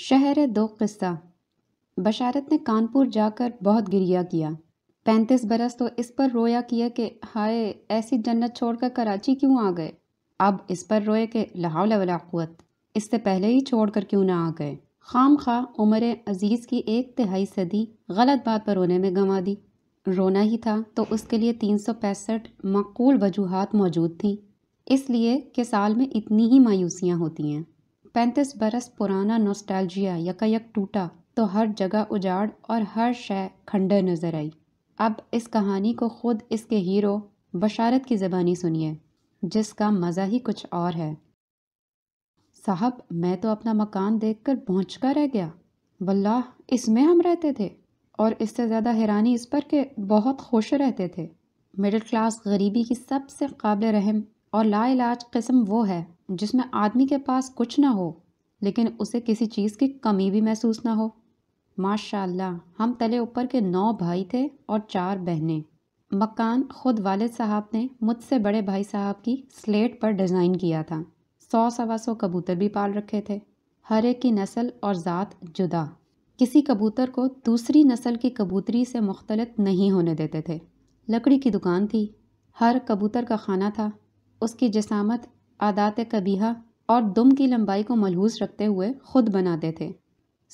शहर दो किस्सा बशारत ने कानपुर जाकर बहुत गिरिया किया पैंतीस बरस तो इस पर रोया किया कि हाय ऐसी जन्नत छोड़कर कराची क्यों आ गए अब इस पर रोए कि लहावला वलाकुत इससे पहले ही छोड़ कर क्यों ना आ गए खाम खा उमर अजीज़ की एक तिहाई सदी गलत बात पर रोने में गंवा दी रोना ही था तो उसके लिए तीन सौ पैंसठ मकूल वजूहत मौजूद थी इसलिए कि साल में इतनी ही मायूसियाँ होती हैं पैंतीस बरस पुराना नोस्टाल्जिया यकायक टूटा तो हर जगह उजाड़ और हर शय खंडर नज़र आई अब इस कहानी को खुद इसके हीरो बशारत की ज़बानी सुनिए जिसका मज़ा ही कुछ और है साहब मैं तो अपना मकान देखकर कर रह गया वल्लाह इसमें हम रहते थे और इससे ज़्यादा हैरानी इस पर कि बहुत खुश रहते थे मिडिल क्लास गरीबी की सबसे काबिल रहम और लाइलाज कस्म वो है जिसमें आदमी के पास कुछ ना हो लेकिन उसे किसी चीज़ की कमी भी महसूस ना हो माशाल्लाह हम तले ऊपर के नौ भाई थे और चार बहनें मकान ख़ुद वालिद साहब ने मुझसे बड़े भाई साहब की स्लेट पर डिज़ाइन किया था सौ सवा सौ कबूतर भी पाल रखे थे हर एक की नस्ल और ज़ात जुदा किसी कबूतर को दूसरी नस्ल की कबूतरी से मुख्तलत नहीं होने देते थे लकड़ी की दुकान थी हर कबूतर का खाना था उसकी जसामत आदात कबीहा और दुम की लंबाई को मलहूस रखते हुए ख़ुद बनाते थे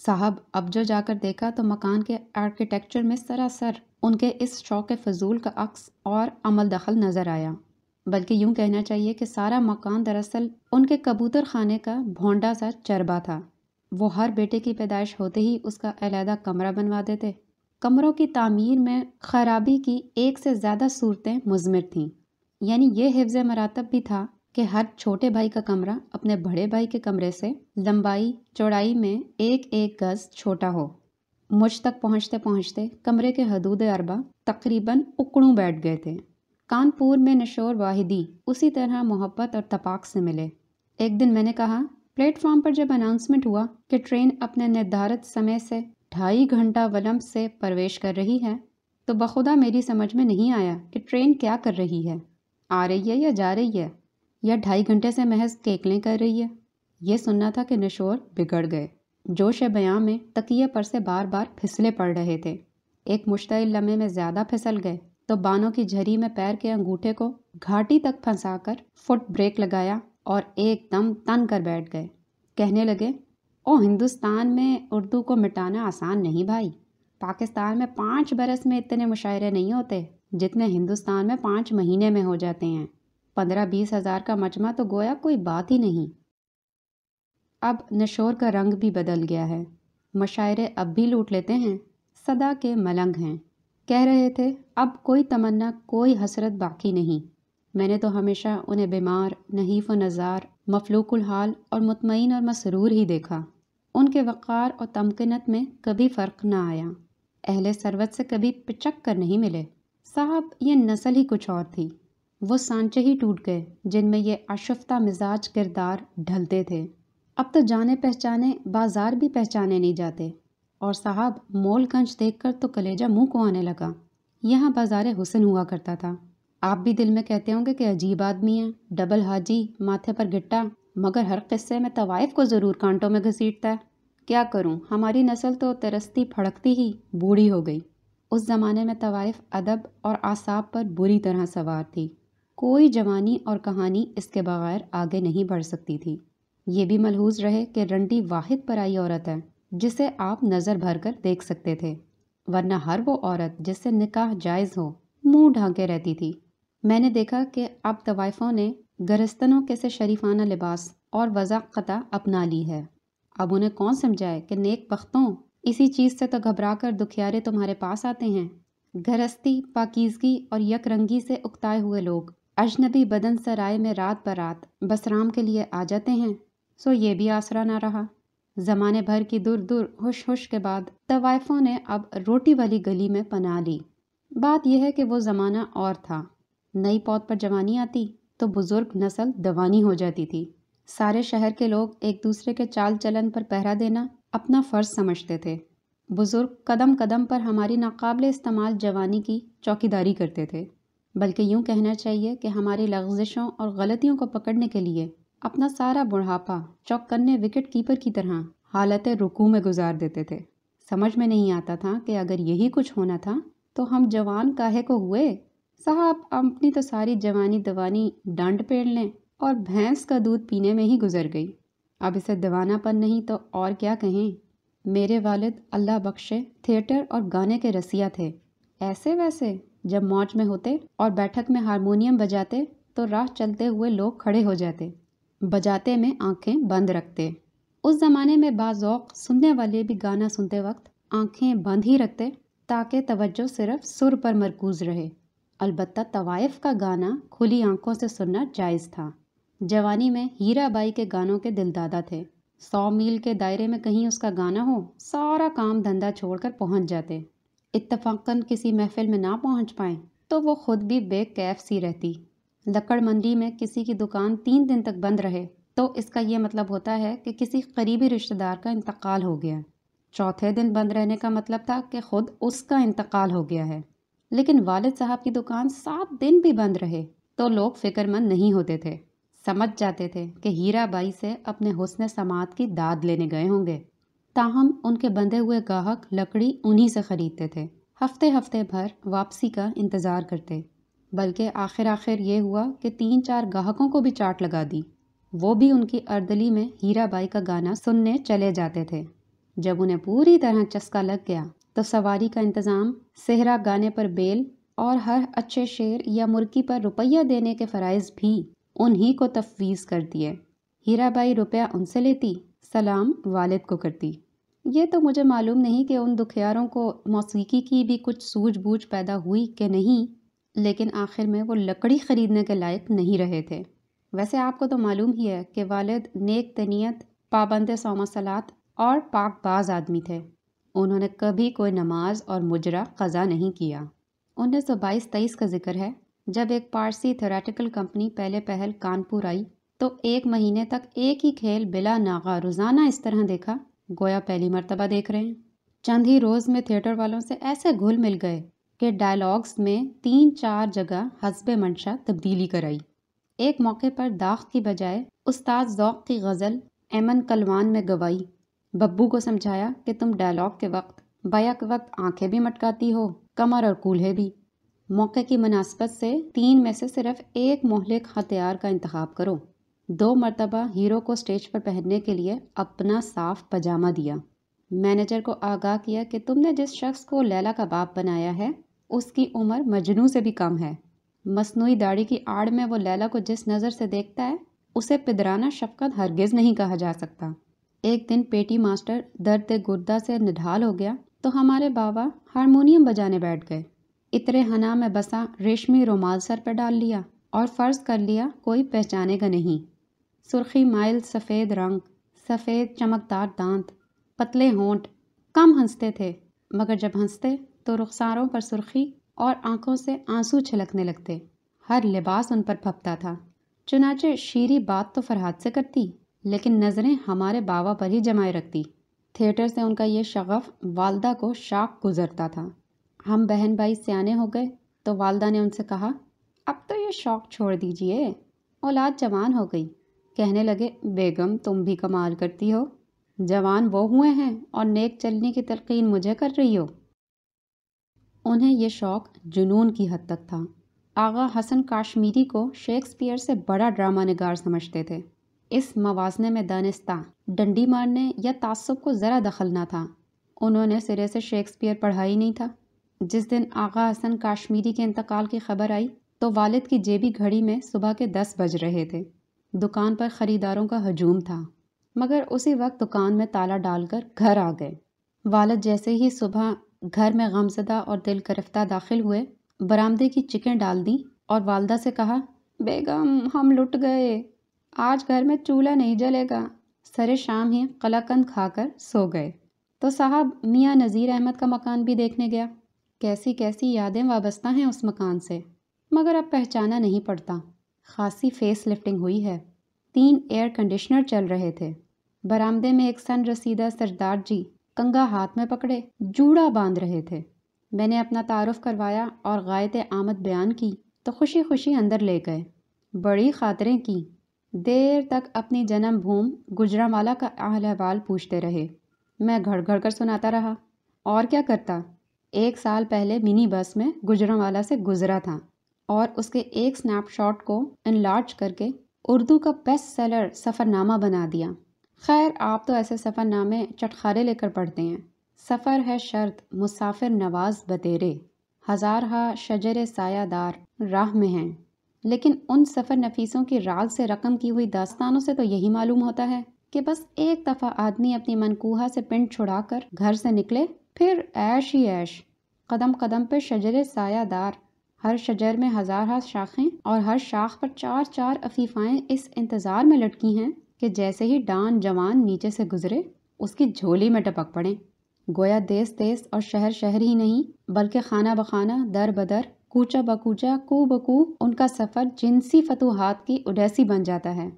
साहब अब जो जाकर देखा तो मकान के आर्किटेक्चर में सरासर उनके इस शौक़ फजूल का अक्स और अमल दखल नज़र आया बल्कि यूँ कहना चाहिए कि सारा मकान दरअसल उनके कबूतर खाने का भोंडा सा चरबा था वो हर बेटे की पैदाइश होते ही उसका अलहदा कमरा बनवा देते कमरों की तामीर में खराबी की एक से ज़्यादा सूरतें मुजमर थीं यानी ये हिफ्ज़ मरातब भी था कि हर छोटे भाई का कमरा अपने बड़े भाई के कमरे से लंबाई चौड़ाई में एक एक गज़ छोटा हो मुझ तक पहुँचते पहुँचते कमरे के हदूद अरबा तकरीबन उकड़ू बैठ गए थे कानपुर में नशोर वाहिदी उसी तरह मोहब्बत और तपाक से मिले एक दिन मैंने कहा प्लेटफॉर्म पर जब अनाउंसमेंट हुआ कि ट्रेन अपने निर्धारित समय से ढाई घंटा वलम्ब से प्रवेश कर रही है तो बखुदा मेरी समझ में नहीं आया कि ट्रेन क्या कर रही है आ रही है या जा रही है या ढाई घंटे से महज केकलें कर रही है ये सुनना था कि नशोर बिगड़ गए जोश बयाँ में तकिए पर से बार बार फिसले पड़ रहे थे एक मुश्तिल लम्हे में ज़्यादा फिसल गए तो बानों की झरी में पैर के अंगूठे को घाटी तक फंसाकर फुट ब्रेक लगाया और एकदम तन कर बैठ गए कहने लगे ओ हिंदुस्तान में उर्दू को मिटाना आसान नहीं भाई पाकिस्तान में पाँच बरस में इतने मुशायरे नहीं होते जितने हिंदुस्तान में पाँच महीने में हो जाते हैं पंद्रह बीस हज़ार का मजमा तो गोया कोई बात ही नहीं अब नशोर का रंग भी बदल गया है मशायरे अब भी लूट लेते हैं सदा के मलंग हैं कह रहे थे अब कोई तमन्ना कोई हसरत बाकी नहीं मैंने तो हमेशा उन्हें बीमार नहीफ व नज़ार मफलूकुल हाल और मुतमिन और मसरूर ही देखा उनके वक़ार और तमकिनत में कभी फ़र्क ना आया अहले सरवत से कभी पिचक कर नहीं मिले साहब ये नस्ल ही कुछ और थी वो सांचे ही टूट गए जिनमें ये अशफ्ता मिजाज किरदार ढलते थे अब तो जाने पहचाने बाजार भी पहचाने नहीं जाते और साहब मोलगंज देखकर तो कलेजा मुंह को आने लगा यहाँ बाजार हुसन हुआ करता था आप भी दिल में कहते होंगे कि अजीब आदमी है डबल हाजी माथे पर गिट्टा मगर हर किस्से में तवाइफ को ज़रूर कांटों में घसीटता है क्या करूं हमारी नस्ल तो तरसती फड़कती ही बूढ़ी हो गई उस ज़माने में तवाइफ़ अदब और आसाब पर बुरी तरह सवार थी कोई जवानी और कहानी इसके बग़ैर आगे नहीं बढ़ सकती थी ये भी मलहूज रहे कि रंटी वाहिद आई औरत है जिसे आप नज़र भर कर देख सकते थे वरना हर वो औरत जिससे निकाह जायज़ हो मुंह ढांके रहती थी मैंने देखा कि अब तवाइफ़ों ने गरस्तनों के से शरीफाना लिबास और वजाकता अपना ली है अब उन्हें कौन समझाए कि नेक पख्तों इसी चीज़ से तो घबरा कर दुखियारे तुम्हारे पास आते हैं घरस्ती पाकिजगी और यकरंगी से उकताए हुए लोग अजनबी बदन सराय में रात रात बसराम के लिए आ जाते हैं सो ये भी आसरा ना रहा जमाने भर की दूर दूर हुश हुश के बाद तवायफों ने अब रोटी वाली गली में पना ली बात यह है कि वो ज़माना और था नई पौध पर जवानी आती तो बुज़ुर्ग नस्ल दवानी हो जाती थी सारे शहर के लोग एक दूसरे के चाल चलन पर पहरा देना अपना फ़र्ज समझते थे बुज़ुर्ग कदम कदम पर हमारी नाकबले इस्तेमाल जवानी की चौकीदारी करते थे बल्कि यूँ कहना चाहिए कि हमारी लफ्जिशों और गलतियों को पकड़ने के लिए अपना सारा बुढ़ापा चौकन्ने विकेट कीपर की तरह हालत रुकू में गुजार देते थे समझ में नहीं आता था कि अगर यही कुछ होना था तो हम जवान काहे को हुए साहब अपनी तो सारी जवानी दवानी डंड पेड़ लें और भैंस का दूध पीने में ही गुजर गई अब इसे दीवानापन नहीं तो और क्या कहें मेरे वालिद अल्लाह बख्शे थिएटर और गाने के रसिया थे ऐसे वैसे जब मौज में होते और बैठक में हारमोनियम बजाते तो राह चलते हुए लोग खड़े हो जाते बजाते में आंखें बंद रखते उस ज़माने में बाज़ौक सुनने वाले भी गाना सुनते वक्त आंखें बंद ही रखते ताकि तवज्जो सिर्फ सुर पर मरकूज़ रहे अलबत्त तवायफ का गाना खुली आंखों से सुनना जायज़ था जवानी में हीराबाई के गानों के दिलदादा थे सौ मील के दायरे में कहीं उसका गाना हो सारा काम धंधा छोड़कर पहुंच जाते इतफाक़न किसी महफिल में ना पहुंच पाए तो वो खुद भी बेकैफ सी रहती लकड़ मंडी में किसी की दुकान तीन दिन तक बंद रहे तो इसका यह मतलब होता है कि किसी करीबी रिश्तेदार का इंतकाल हो गया चौथे दिन बंद रहने का मतलब था कि खुद उसका इंतकाल हो गया है लेकिन वालिद साहब की दुकान सात दिन भी बंद रहे तो लोग फिक्रमंद नहीं होते थे समझ जाते थे कि हीरा बाई से अपने हुसन समात की दाद लेने गए होंगे ताहम उनके बंधे हुए गाहक लकड़ी उन्हीं से ख़रीदते थे हफ्ते हफ्ते भर वापसी का इंतज़ार करते बल्कि आखिर आखिर ये हुआ कि तीन चार गाहकों को भी चाट लगा दी वो भी उनकी अर्दली में हीरा बाई का गाना सुनने चले जाते थे जब उन्हें पूरी तरह चस्का लग गया तो सवारी का इंतज़ाम सेहरा गाने पर बेल और हर अच्छे शेर या मुर्गी पर रुपया देने के फ़रज़ भी उन्हीं को तफवीज़ कर दिए हीराबाई रुपया उनसे लेती सलाम वालिद को करती ये तो मुझे मालूम नहीं कि उन दुखियारों को मौसीकी की भी कुछ सूझबूझ पैदा हुई कि नहीं लेकिन आखिर में वो लकड़ी ख़रीदने के लायक नहीं रहे थे वैसे आपको तो मालूम ही है कि वालिद नेक तनीत पाबंद सोमसलात और पाक बाज़ आदमी थे उन्होंने कभी कोई नमाज और मुजरा कज़ा नहीं किया उन्नीस सौ बाईस तेईस का जिक्र है जब एक पारसी थेरेटिकल कंपनी पहले पहल कानपुर आई तो एक महीने तक एक ही खेल बिला नागा रोज़ाना इस तरह देखा गोया पहली मरतबा देख रहे हैं चंद ही रोज़ में थिएटर वालों से ऐसे घुल मिल गए कि डायलॉग्स में तीन चार जगह हसब मंशा तब्दीली कराई एक मौके पर दाख की बजाय उस्ताद ज़ौक की गज़ल एमन कलवान में गवाई बब्बू को समझाया कि तुम डायलॉग के वक्त बैक वक्त आंखें भी मटकाती हो कमर और कूल्हे भी मौके की मुनासबत से तीन में से सिर्फ एक मोहलिक हथियार का इंतखा करो दो मरतबा हीरो को स्टेज पर पहनने के लिए अपना साफ पजामा दिया मैनेजर को आगाह किया कि तुमने जिस शख्स को लैला का बाप बनाया है उसकी उम्र मजनू से भी कम है मसनू दाढ़ी की आड़ में वो लैला को जिस नज़र से देखता है उसे पिदराना शफकत हरगिज़ नहीं कहा जा सकता एक दिन पेटी मास्टर दर्द गुर्दा से निढाल हो गया तो हमारे बाबा हारमोनियम बजाने बैठ गए इतरे हना में बसा रेशमी रुमाल सर पर डाल लिया और फ़र्ज़ कर लिया कोई पहचानेगा नहीं सुर्खी माइल सफ़ेद रंग सफ़ेद चमकदार दांत पतले होंठ कम हंसते थे मगर जब हंसते तो रुखसारों पर सुर्खी और आंखों से आंसू छलकने लगते हर लिबास उन पर फपता था चुनाचे शीरी बात तो फरहाद से करती लेकिन नज़रें हमारे बाबा पर ही जमाए रखती थिएटर से उनका ये शगफ़ वालदा को शाख गुजरता था हम बहन भाई सियाने हो गए तो वालदा ने उनसे कहा अब तो ये शौक़ छोड़ दीजिए औलाद जवान हो गई कहने लगे बेगम तुम भी कमाल करती हो जवान वो हुए हैं और नेक चलने की तलकीन मुझे कर रही हो उन्हें यह शौक़ जुनून की हद तक था आगा हसन काश्मीरी को शेक्सपियर से बड़ा ड्रामा नगार समझते थे इस मवाजने में दानिस्ता डंडी मारने या तासब को ज़रा दखल ना था उन्होंने सिरे से शेक्सपियर पढ़ा ही नहीं था जिस दिन आगा हसन काश्मीरी के इंतकाल की खबर आई तो वालिद की जेबी घड़ी में सुबह के दस बज रहे थे दुकान पर ख़रीदारों का हजूम था मगर उसी वक्त दुकान में ताला डालकर घर आ गए वालद जैसे ही सुबह घर में गमजदा और दिल गिरफ्ता दाखिल हुए बरामदे की चिकें डाल दी और वालदा से कहा बेगम हम लुट गए आज घर में चूल्हा नहीं जलेगा सरे शाम ही कलाकंद खाकर सो गए तो साहब मियाँ नज़ीर अहमद का मकान भी देखने गया कैसी कैसी यादें वाबस्ता हैं उस मकान से मगर अब पहचाना नहीं पड़ता खासी फेस लिफ्टिंग हुई है तीन एयर कंडीशनर चल रहे थे बरामदे में एक सन रसीदा सरदार जी कंगा हाथ में पकड़े जूड़ा बांध रहे थे मैंने अपना तारफ़ करवाया और गायत आमद बयान की तो खुशी खुशी अंदर ले गए बड़ी खातरें की देर तक अपनी भूम गुजरावाला का अहल अहवाल पूछते रहे मैं घड़ घड़ कर सुनाता रहा और क्या करता एक साल पहले मिनी बस में गुजरावाला से गुजरा था और उसके एक स्नैपशॉट को इनलार्ज करके उर्दू का बेस्ट सेलर सफ़रनामा बना दिया खैर आप तो ऐसे सफ़रनामे चटखारे लेकर पढ़ते हैं सफ़र है शर्त मुसाफिर नवाज बतेरे हज़ारहा शजर सायादार राह में हैं लेकिन उन सफ़र नफीसों की राग से रकम की हुई दास्तानों से तो यही मालूम होता है कि बस एक दफ़ा आदमी अपनी मनकूहा से पिंड छुड़ाकर घर से निकले फिर ऐश ही ऐश कदम कदम पर शजर सायादार हर शजर में हज़ार हज़ार शाखें और हर शाख पर चार चार अफीफाएं इस इंतज़ार में लटकी हैं कि जैसे ही डान जवान नीचे से गुजरे उसकी झोली में टपक पड़े गोया देश देश और शहर शहर ही नहीं बल्कि खाना बखाना दर बदर कूचा बकूचा कू बकू उनका सफ़र जिनसी फतूहत की उडैसी बन जाता है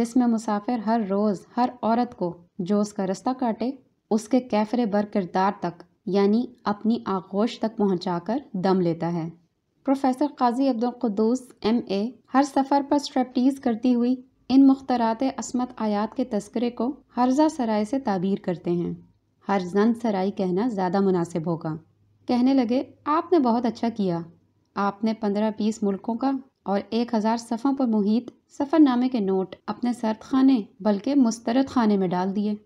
जिसमें मुसाफिर हर रोज़ हर औरत को जो उसका रास्ता काटे उसके कैफरे बर किरदार तक यानी अपनी आगोश तक पहुंचाकर दम लेता है प्रोफेसर काजी अब्दुलकदूस एम ए हर सफ़र पर स्ट्रेप्टीज करती हुई इन मुख्तरात असमत आयात के तस्करे को हर्जा सराय से ताबीर करते हैं हरजंद सराय कहना ज़्यादा मुनासिब होगा कहने लगे आपने बहुत अच्छा किया आपने पंद्रह बीस मुल्कों का और एक हज़ार सफ़ों पर मुहित सफ़रनामे के नोट अपने सर्द खाने बल्कि मुस्तरद खाने में डाल दिए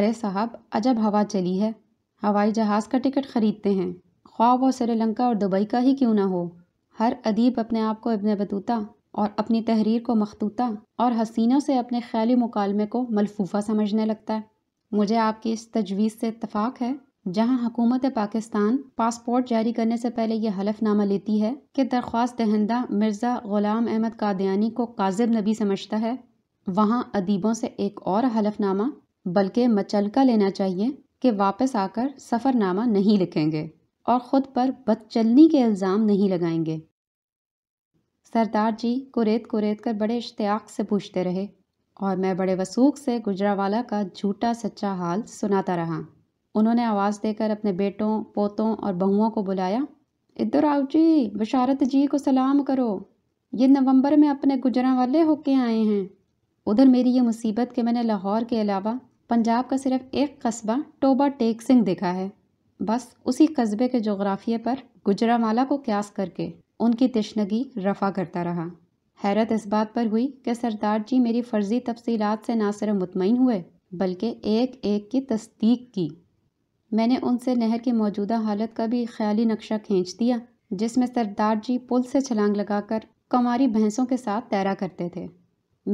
अरे साहब अजब हवा चली है हवाई जहाज़ का टिकट ख़रीदते हैं ख्वाह वो श्रीलंका और दुबई का ही क्यों ना हो हर अदीब अपने आप को इबन बतूता और अपनी तहरीर को मखतूता और हसीनों से अपने ख्याली मुकालमे को मलफूफा समझने लगता है मुझे आपकी इस तजवीज़ से इतफ़ाक़ है जहाँ हुकूमत पाकिस्तान पासपोर्ट जारी करने से पहले यह हलफनामा लेती है कि दरख्वास्त दहंदा मिर्ज़ा ग़ुलाम अहमद कादयानी को काजिब नबी समझता है वहाँ अदीबों से एक और हलफनामा बल्कि मचलका लेना चाहिए कि वापस आकर सफ़रनामा नहीं लिखेंगे और ख़ुद पर बदचलनी के इल्ज़ाम नहीं लगाएंगे सरदार जी कुरेद कुरेत कर बड़े इश्तियाक से पूछते रहे और मैं बड़े वसूख से गुजरावाला का झूठा सच्चा हाल सुनाता रहा उन्होंने आवाज़ देकर अपने बेटों पोतों और बहुओं को बुलाया इधर आओ जी बशारत जी को सलाम करो ये नवंबर में अपने गुजरा वाले होके आए हैं उधर मेरी ये मुसीबत कि मैंने लाहौर के अलावा पंजाब का सिर्फ एक कस्बा टोबा टेक सिंह देखा है बस उसी कस्बे के जोग्राफिए पर गुजरावाला को क्यास करके उनकी तशनगी रफा करता रहा हैरत इस बात पर हुई कि सरदार जी मेरी फ़र्ज़ी तफसीलात से ना सिर्फ मुतमिन हुए बल्कि एक एक की तस्दीक की मैंने उनसे नहर की मौजूदा हालत का भी ख्याली नक्शा खींच दिया जिसमें सरदार जी पुल से छलांग लगाकर कमारी भैंसों के साथ तैरा करते थे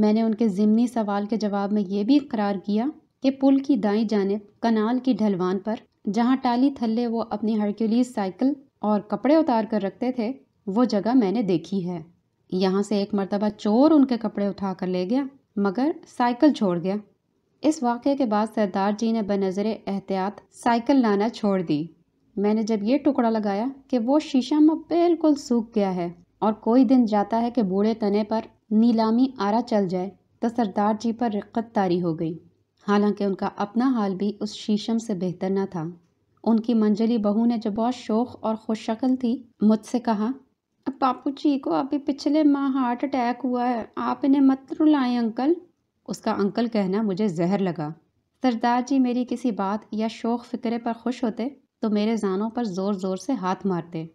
मैंने उनके ज़िमनी सवाल के जवाब में यह भी इकरार किया कि पुल की दाई जानब कनाल की ढलवान पर जहाँ टाली थल्ले वो अपनी हरक्यूलिस साइकिल और कपड़े उतार कर रखते थे वो जगह मैंने देखी है यहाँ से एक मरतबा चोर उनके कपड़े उठा कर ले गया मगर साइकिल छोड़ गया इस वाक़े के बाद सरदार जी ने बनज़र एहतियात साइकिल लाना छोड़ दी मैंने जब ये टुकड़ा लगाया कि वो शीशा में बिल्कुल सूख गया है और कोई दिन जाता है कि बूढ़े तने पर नीलामी आरा चल जाए तो सरदार जी पर रिक्कत तारी हो गई हालांकि उनका अपना हाल भी उस शीशम से बेहतर न था उनकी मंजली बहू ने जो बहुत शोक और खुश शक्ल थी मुझसे कहा पापू जी को अभी पिछले माह हार्ट अटैक हुआ है आप इन्हें मत रुलाएं अंकल उसका अंकल कहना मुझे जहर लगा सरदार जी मेरी किसी बात या शोक फिक्रे पर खुश होते तो मेरे जानों पर ज़ोर ज़ोर से हाथ मारते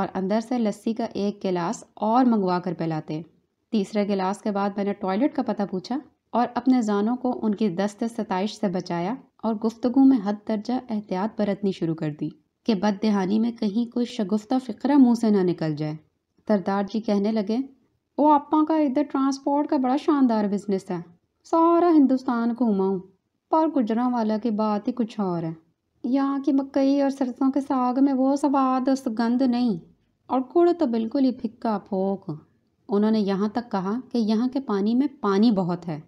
और अंदर से लस्सी का एक गिलास और मंगवा कर पिलाते तीसरे गिलास के बाद मैंने टॉयलेट का पता पूछा और अपने जानों को उनकी दस्त सतश से बचाया और गुफ्तगु में हद दर्जा एहतियात बरतनी शुरू कर दी कि बद दहानी में कहीं कोई शगुफ्ता फ़िक्रा मुँह से ना निकल जाए सरदार जी कहने लगे वो आपा का इधर ट्रांसपोर्ट का बड़ा शानदार बिजनेस है सारा हिंदुस्तान घूमाऊँ पर गुजरा वाला की बात ही कुछ और है यहाँ की मकई और सरसों के साग में वो सवाद और सुगंध नहीं और गुड़ तो बिल्कुल ही फिक्का फोक उन्होंने यहाँ तक कहा कि यहाँ के पानी में पानी बहुत है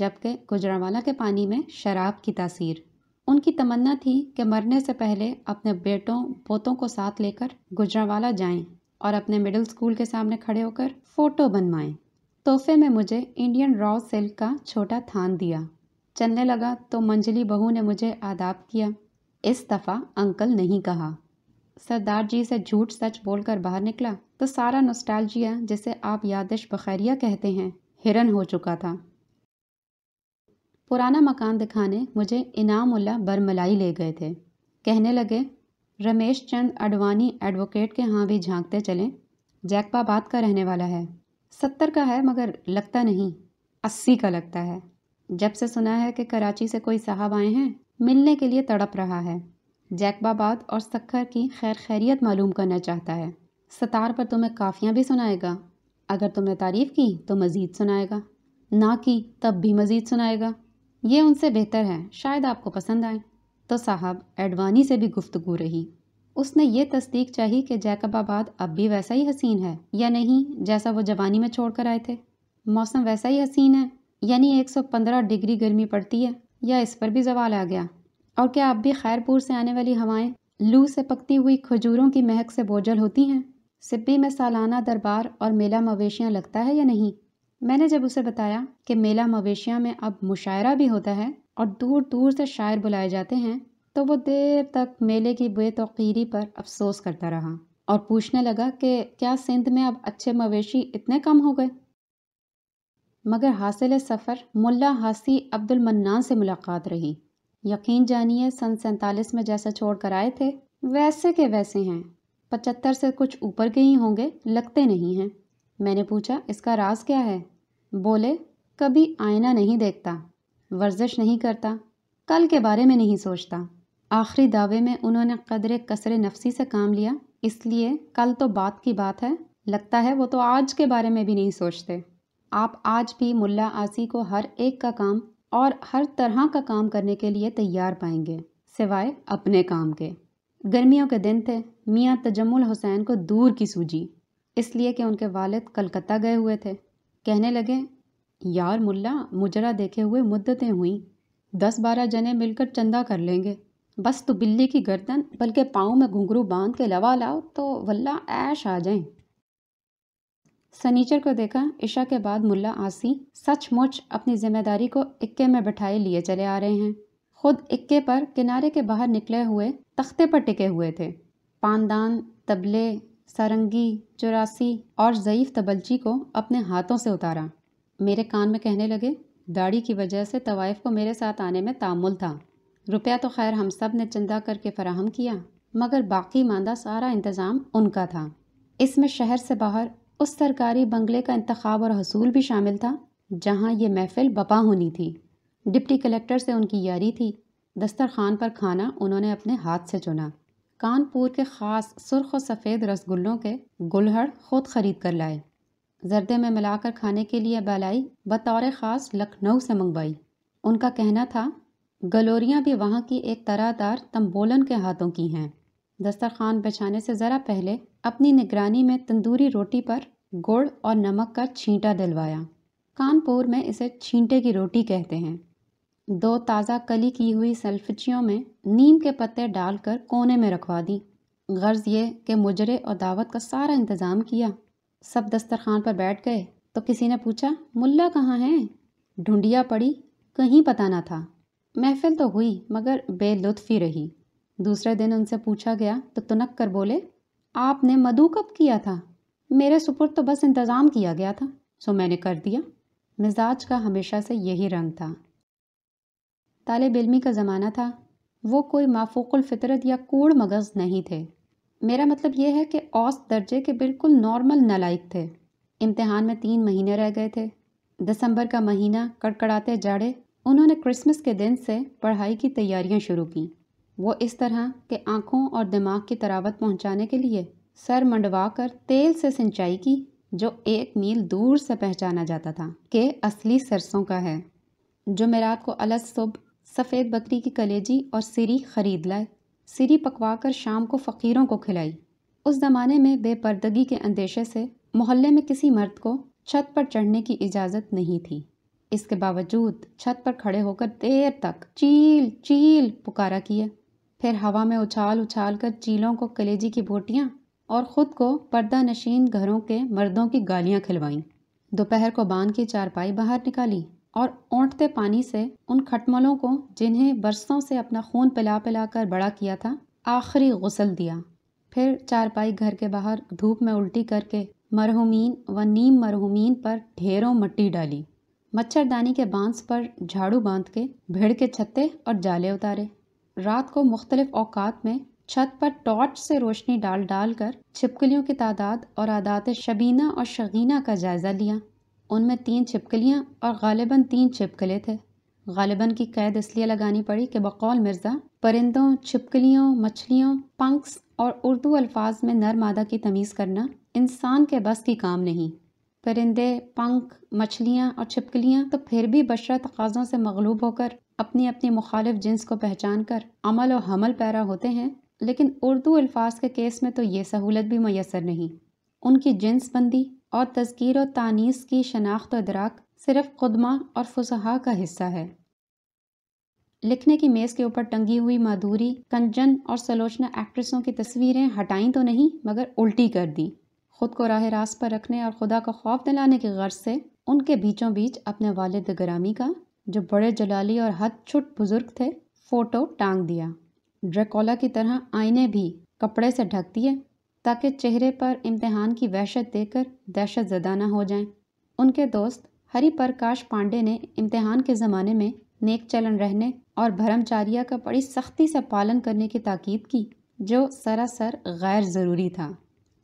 जबकि गुजरावाला के पानी में शराब की तासीर उनकी तमन्ना थी कि मरने से पहले अपने बेटों पोतों को साथ लेकर गुजरावाला जाएं और अपने मिडिल स्कूल के सामने खड़े होकर फ़ोटो बनवाएं तोहफे में मुझे इंडियन रॉ सिल्क का छोटा थान दिया चलने लगा तो मंजली बहू ने मुझे आदाब किया इस दफ़ा अंकल नहीं कहा सरदार जी से झूठ सच बोलकर बाहर निकला तो सारा नोस्टालजिया जिसे आप यादिश बखैरिया कहते हैं हिरन हो चुका था पुराना मकान दिखाने मुझे इनामुल्ला बरमलाई ले गए थे कहने लगे रमेश चंद अडवाणी एडवोकेट के यहाँ भी झांकते चले जैकबाबाद का रहने वाला है सत्तर का है मगर लगता नहीं अस्सी का लगता है जब से सुना है कि कराची से कोई साहब आए हैं मिलने के लिए तड़प रहा है जैकबाबाद और सखर की खैर खैरियत मालूम करना चाहता है सतार पर तुम्हें काफ़ियाँ भी सुनाएगा अगर तुमने तारीफ़ की तो मज़ीद सुनाएगा ना की तब भी मज़ीद सुनाएगा ये उनसे बेहतर है शायद आपको पसंद आए तो साहब एडवानी से भी गुफ्तगु रही उसने ये तस्दीक चाही कि जैकबाबाद अब भी वैसा ही हसीन है या नहीं जैसा वो जवानी में छोड़ कर आए थे मौसम वैसा ही हसीन है यानी 115 डिग्री गर्मी पड़ती है या इस पर भी जवाल आ गया और क्या अब भी खैरपुर से आने वाली हवाएं लू से पकती हुई खजूरों की महक से बोझल होती हैं सिब्बी में सालाना दरबार और मेला मवेशियाँ लगता है या नहीं मैंने जब उसे बताया कि मेला मवेशिया में अब मुशायरा भी होता है और दूर दूर से शायर बुलाए जाते हैं तो वो देर तक मेले की बेतौकीरी पर अफसोस करता रहा और पूछने लगा कि क्या सिंध में अब अच्छे मवेशी इतने कम हो गए मगर हासिल सफ़र मुल्ला हासी अब्दुल मन्नान से मुलाकात रही यकीन जानिए सन सैंतालीस में जैसा छोड़ कर आए थे वैसे के वैसे हैं पचहत्तर से कुछ ऊपर के ही होंगे लगते नहीं हैं मैंने पूछा इसका राज क्या है बोले कभी आईना नहीं देखता वर्जिश नहीं करता कल के बारे में नहीं सोचता आखिरी दावे में उन्होंने कदर कसर नफसी से काम लिया इसलिए कल तो बात की बात है लगता है वो तो आज के बारे में भी नहीं सोचते आप आज भी मुल्ला आसी को हर एक का काम और हर तरह का काम करने के लिए तैयार पाएंगे सिवाय अपने काम के गर्मियों के दिन थे मियाँ तजमुल हुसैन को दूर की सूझी इसलिए कि उनके वालिद कलकत्ता गए हुए थे कहने लगे यार मुल्ला मुजरा देखे हुए मुद्दतें हुई दस बारह जने मिलकर चंदा कर लेंगे बस तो बिल्ली की गर्दन बल्कि पाँव में घुंघरू बांध के लवा लाओ तो वल्ला ऐश आ जाए सनीचर को देखा ईशा के बाद मुल्ला आसी सचमुच अपनी जिम्मेदारी को इक्के में बैठाए लिए चले आ रहे हैं खुद इक्के पर किनारे के बाहर निकले हुए तख्ते पर टिके हुए थे पानदान तबले सारंगी चौरासी और ज़यीफ़ तबलची को अपने हाथों से उतारा मेरे कान में कहने लगे दाढ़ी की वजह से तवाइफ़ को मेरे साथ आने में तामुल था रुपया तो खैर हम सब ने चंदा करके फराहम किया मगर बाकी मांदा सारा इंतज़ाम उनका था इसमें शहर से बाहर उस सरकारी बंगले का इंतखब और हसूल भी शामिल था जहाँ ये महफिल बपा होनी थी डिप्टी कलेक्टर से उनकी यारी थी दस्तरखान पर खाना उन्होंने अपने हाथ से चुना कानपुर के ख़ास सुर्ख और सफ़ेद रसगुल्लों के गुलहड़ खुद खरीद कर लाए जर्दे में मिलाकर खाने के लिए बलाई बतौर ख़ास लखनऊ से मंगवाई उनका कहना था गलोरियाँ भी वहाँ की एक दार तंबोलन के हाथों की हैं दस्तरखान बिछाने से ज़रा पहले अपनी निगरानी में तंदूरी रोटी पर गुड़ और नमक का छींटा दिलवाया कानपुर में इसे छींटे की रोटी कहते हैं दो ताज़ा कली की हुई सल्फिचियों में नीम के पत्ते डालकर कोने में रखवा दी गर्ज़ ये कि मुजरे और दावत का सारा इंतज़ाम किया सब दस्तरखान पर बैठ गए तो किसी ने पूछा मुल्ला कहाँ हैं ढूंढिया पड़ी कहीं पता ना था महफिल तो हुई मगर बेलुत्फ़ी रही दूसरे दिन उनसे पूछा गया तो तनक कर बोले आपने मधु कब किया था मेरे सुपुर तो बस इंतज़ाम किया गया था सो मैंने कर दिया मिजाज का हमेशा से यही रंग था तालब इलमी का ज़माना था वो कोई माफूक़ुलफ़ितरत या कूड़ मगज़ नहीं थे मेरा मतलब यह है कि औसत दर्जे के बिल्कुल नॉर्मल नलायक थे इम्तहान में तीन महीने रह गए थे दिसंबर का महीना कड़कड़ाते जाड़े उन्होंने क्रिसमस के दिन से पढ़ाई की तैयारियां शुरू की वो इस तरह के आँखों और दिमाग की तरावत पहुँचाने के लिए सर मंडवा कर तेल से सिंचाई की जो एक मील दूर से पहचाना जाता था कि असली सरसों का है जो मेरा को अलग सुबह सफ़ेद बकरी की कलेजी और सिरी खरीद लाए सिरी पकवाकर शाम को फ़कीरों को खिलाई उस ज़माने में बेपर्दगी के अंदेशे से मोहल्ले में किसी मर्द को छत पर चढ़ने की इजाज़त नहीं थी इसके बावजूद छत पर खड़े होकर देर तक चील चील पुकारा किया फिर हवा में उछाल उछाल कर चीलों को कलेजी की बोटियाँ और ख़ुद को पर्दा नशीन घरों के मर्दों की गालियाँ खिलवाईं दोपहर को बांध की चारपाई बाहर निकाली और ओंटते पानी से उन खटमलों को जिन्हें बरसों से अपना खून पिला पिला कर बड़ा किया था आखिरी गसल दिया फिर चारपाई घर के बाहर धूप में उल्टी करके मरहुमीन व नीम मरहुमीन पर ढेरों मट्टी डाली मच्छरदानी के बांस पर झाड़ू बांध के भेड़ के छत्ते और जाले उतारे रात को मुख्तलिफ अवकात में छत पर टॉर्च से रोशनी डाल डाल कर छिपकलियों की तादाद और आदात शबीना और शगीना का जायज़ा लिया उनमें तीन छिपकलियाँ और गालिबा तीन छिपकले थे गालिबा की कैद इसलिए लगानी पड़ी कि बकौल मिर्ज़ा परिंदों छिपकलियों मछलियों पंक्स और उर्दू अल्फाज में नर मादा की तमीज़ करना इंसान के बस की काम नहीं परिंदे पंख मछलियाँ और छिपकलियाँ तो फिर भी बशर तकाज़ों से मगलूब होकर अपनी अपनी मुखालिफ जिन्स को पहचान कर अमल और हमल पैरा होते हैं लेकिन उर्दू अल्फाज के केस में तो ये सहूलत भी मैसर नहीं उनकी जिन्स बंदी और तस्कीर और तानीस की शनाख्त अदराक सिर्फ खुदमा और फसहा का हिस्सा है लिखने की मेज़ के ऊपर टंगी हुई माधुरी कंजन और सलोचना एक्ट्रेसों की तस्वीरें हटाई तो नहीं मगर उल्टी कर दी खुद को राह रास्त पर रखने और खुदा का खौफ दिलाने की गर्ज से उनके बीचों बीच अपने वालद ग्रामी का जो बड़े जलाली और हद छुट बुजुर्ग थे फ़ोटो टांग दिया ड्रेकोला की तरह आईने भी कपड़े से ढक दिए ताकि चेहरे पर इम्तहान की वहशत देकर दहशत ज़दा ना हो जाएं। उनके दोस्त हरि प्रकाश पांडे ने इम्तहान के ज़माने में नेक चलन रहने और भरमचारिया का बड़ी सख्ती से पालन करने की ताकीद की जो सरासर गैर ज़रूरी था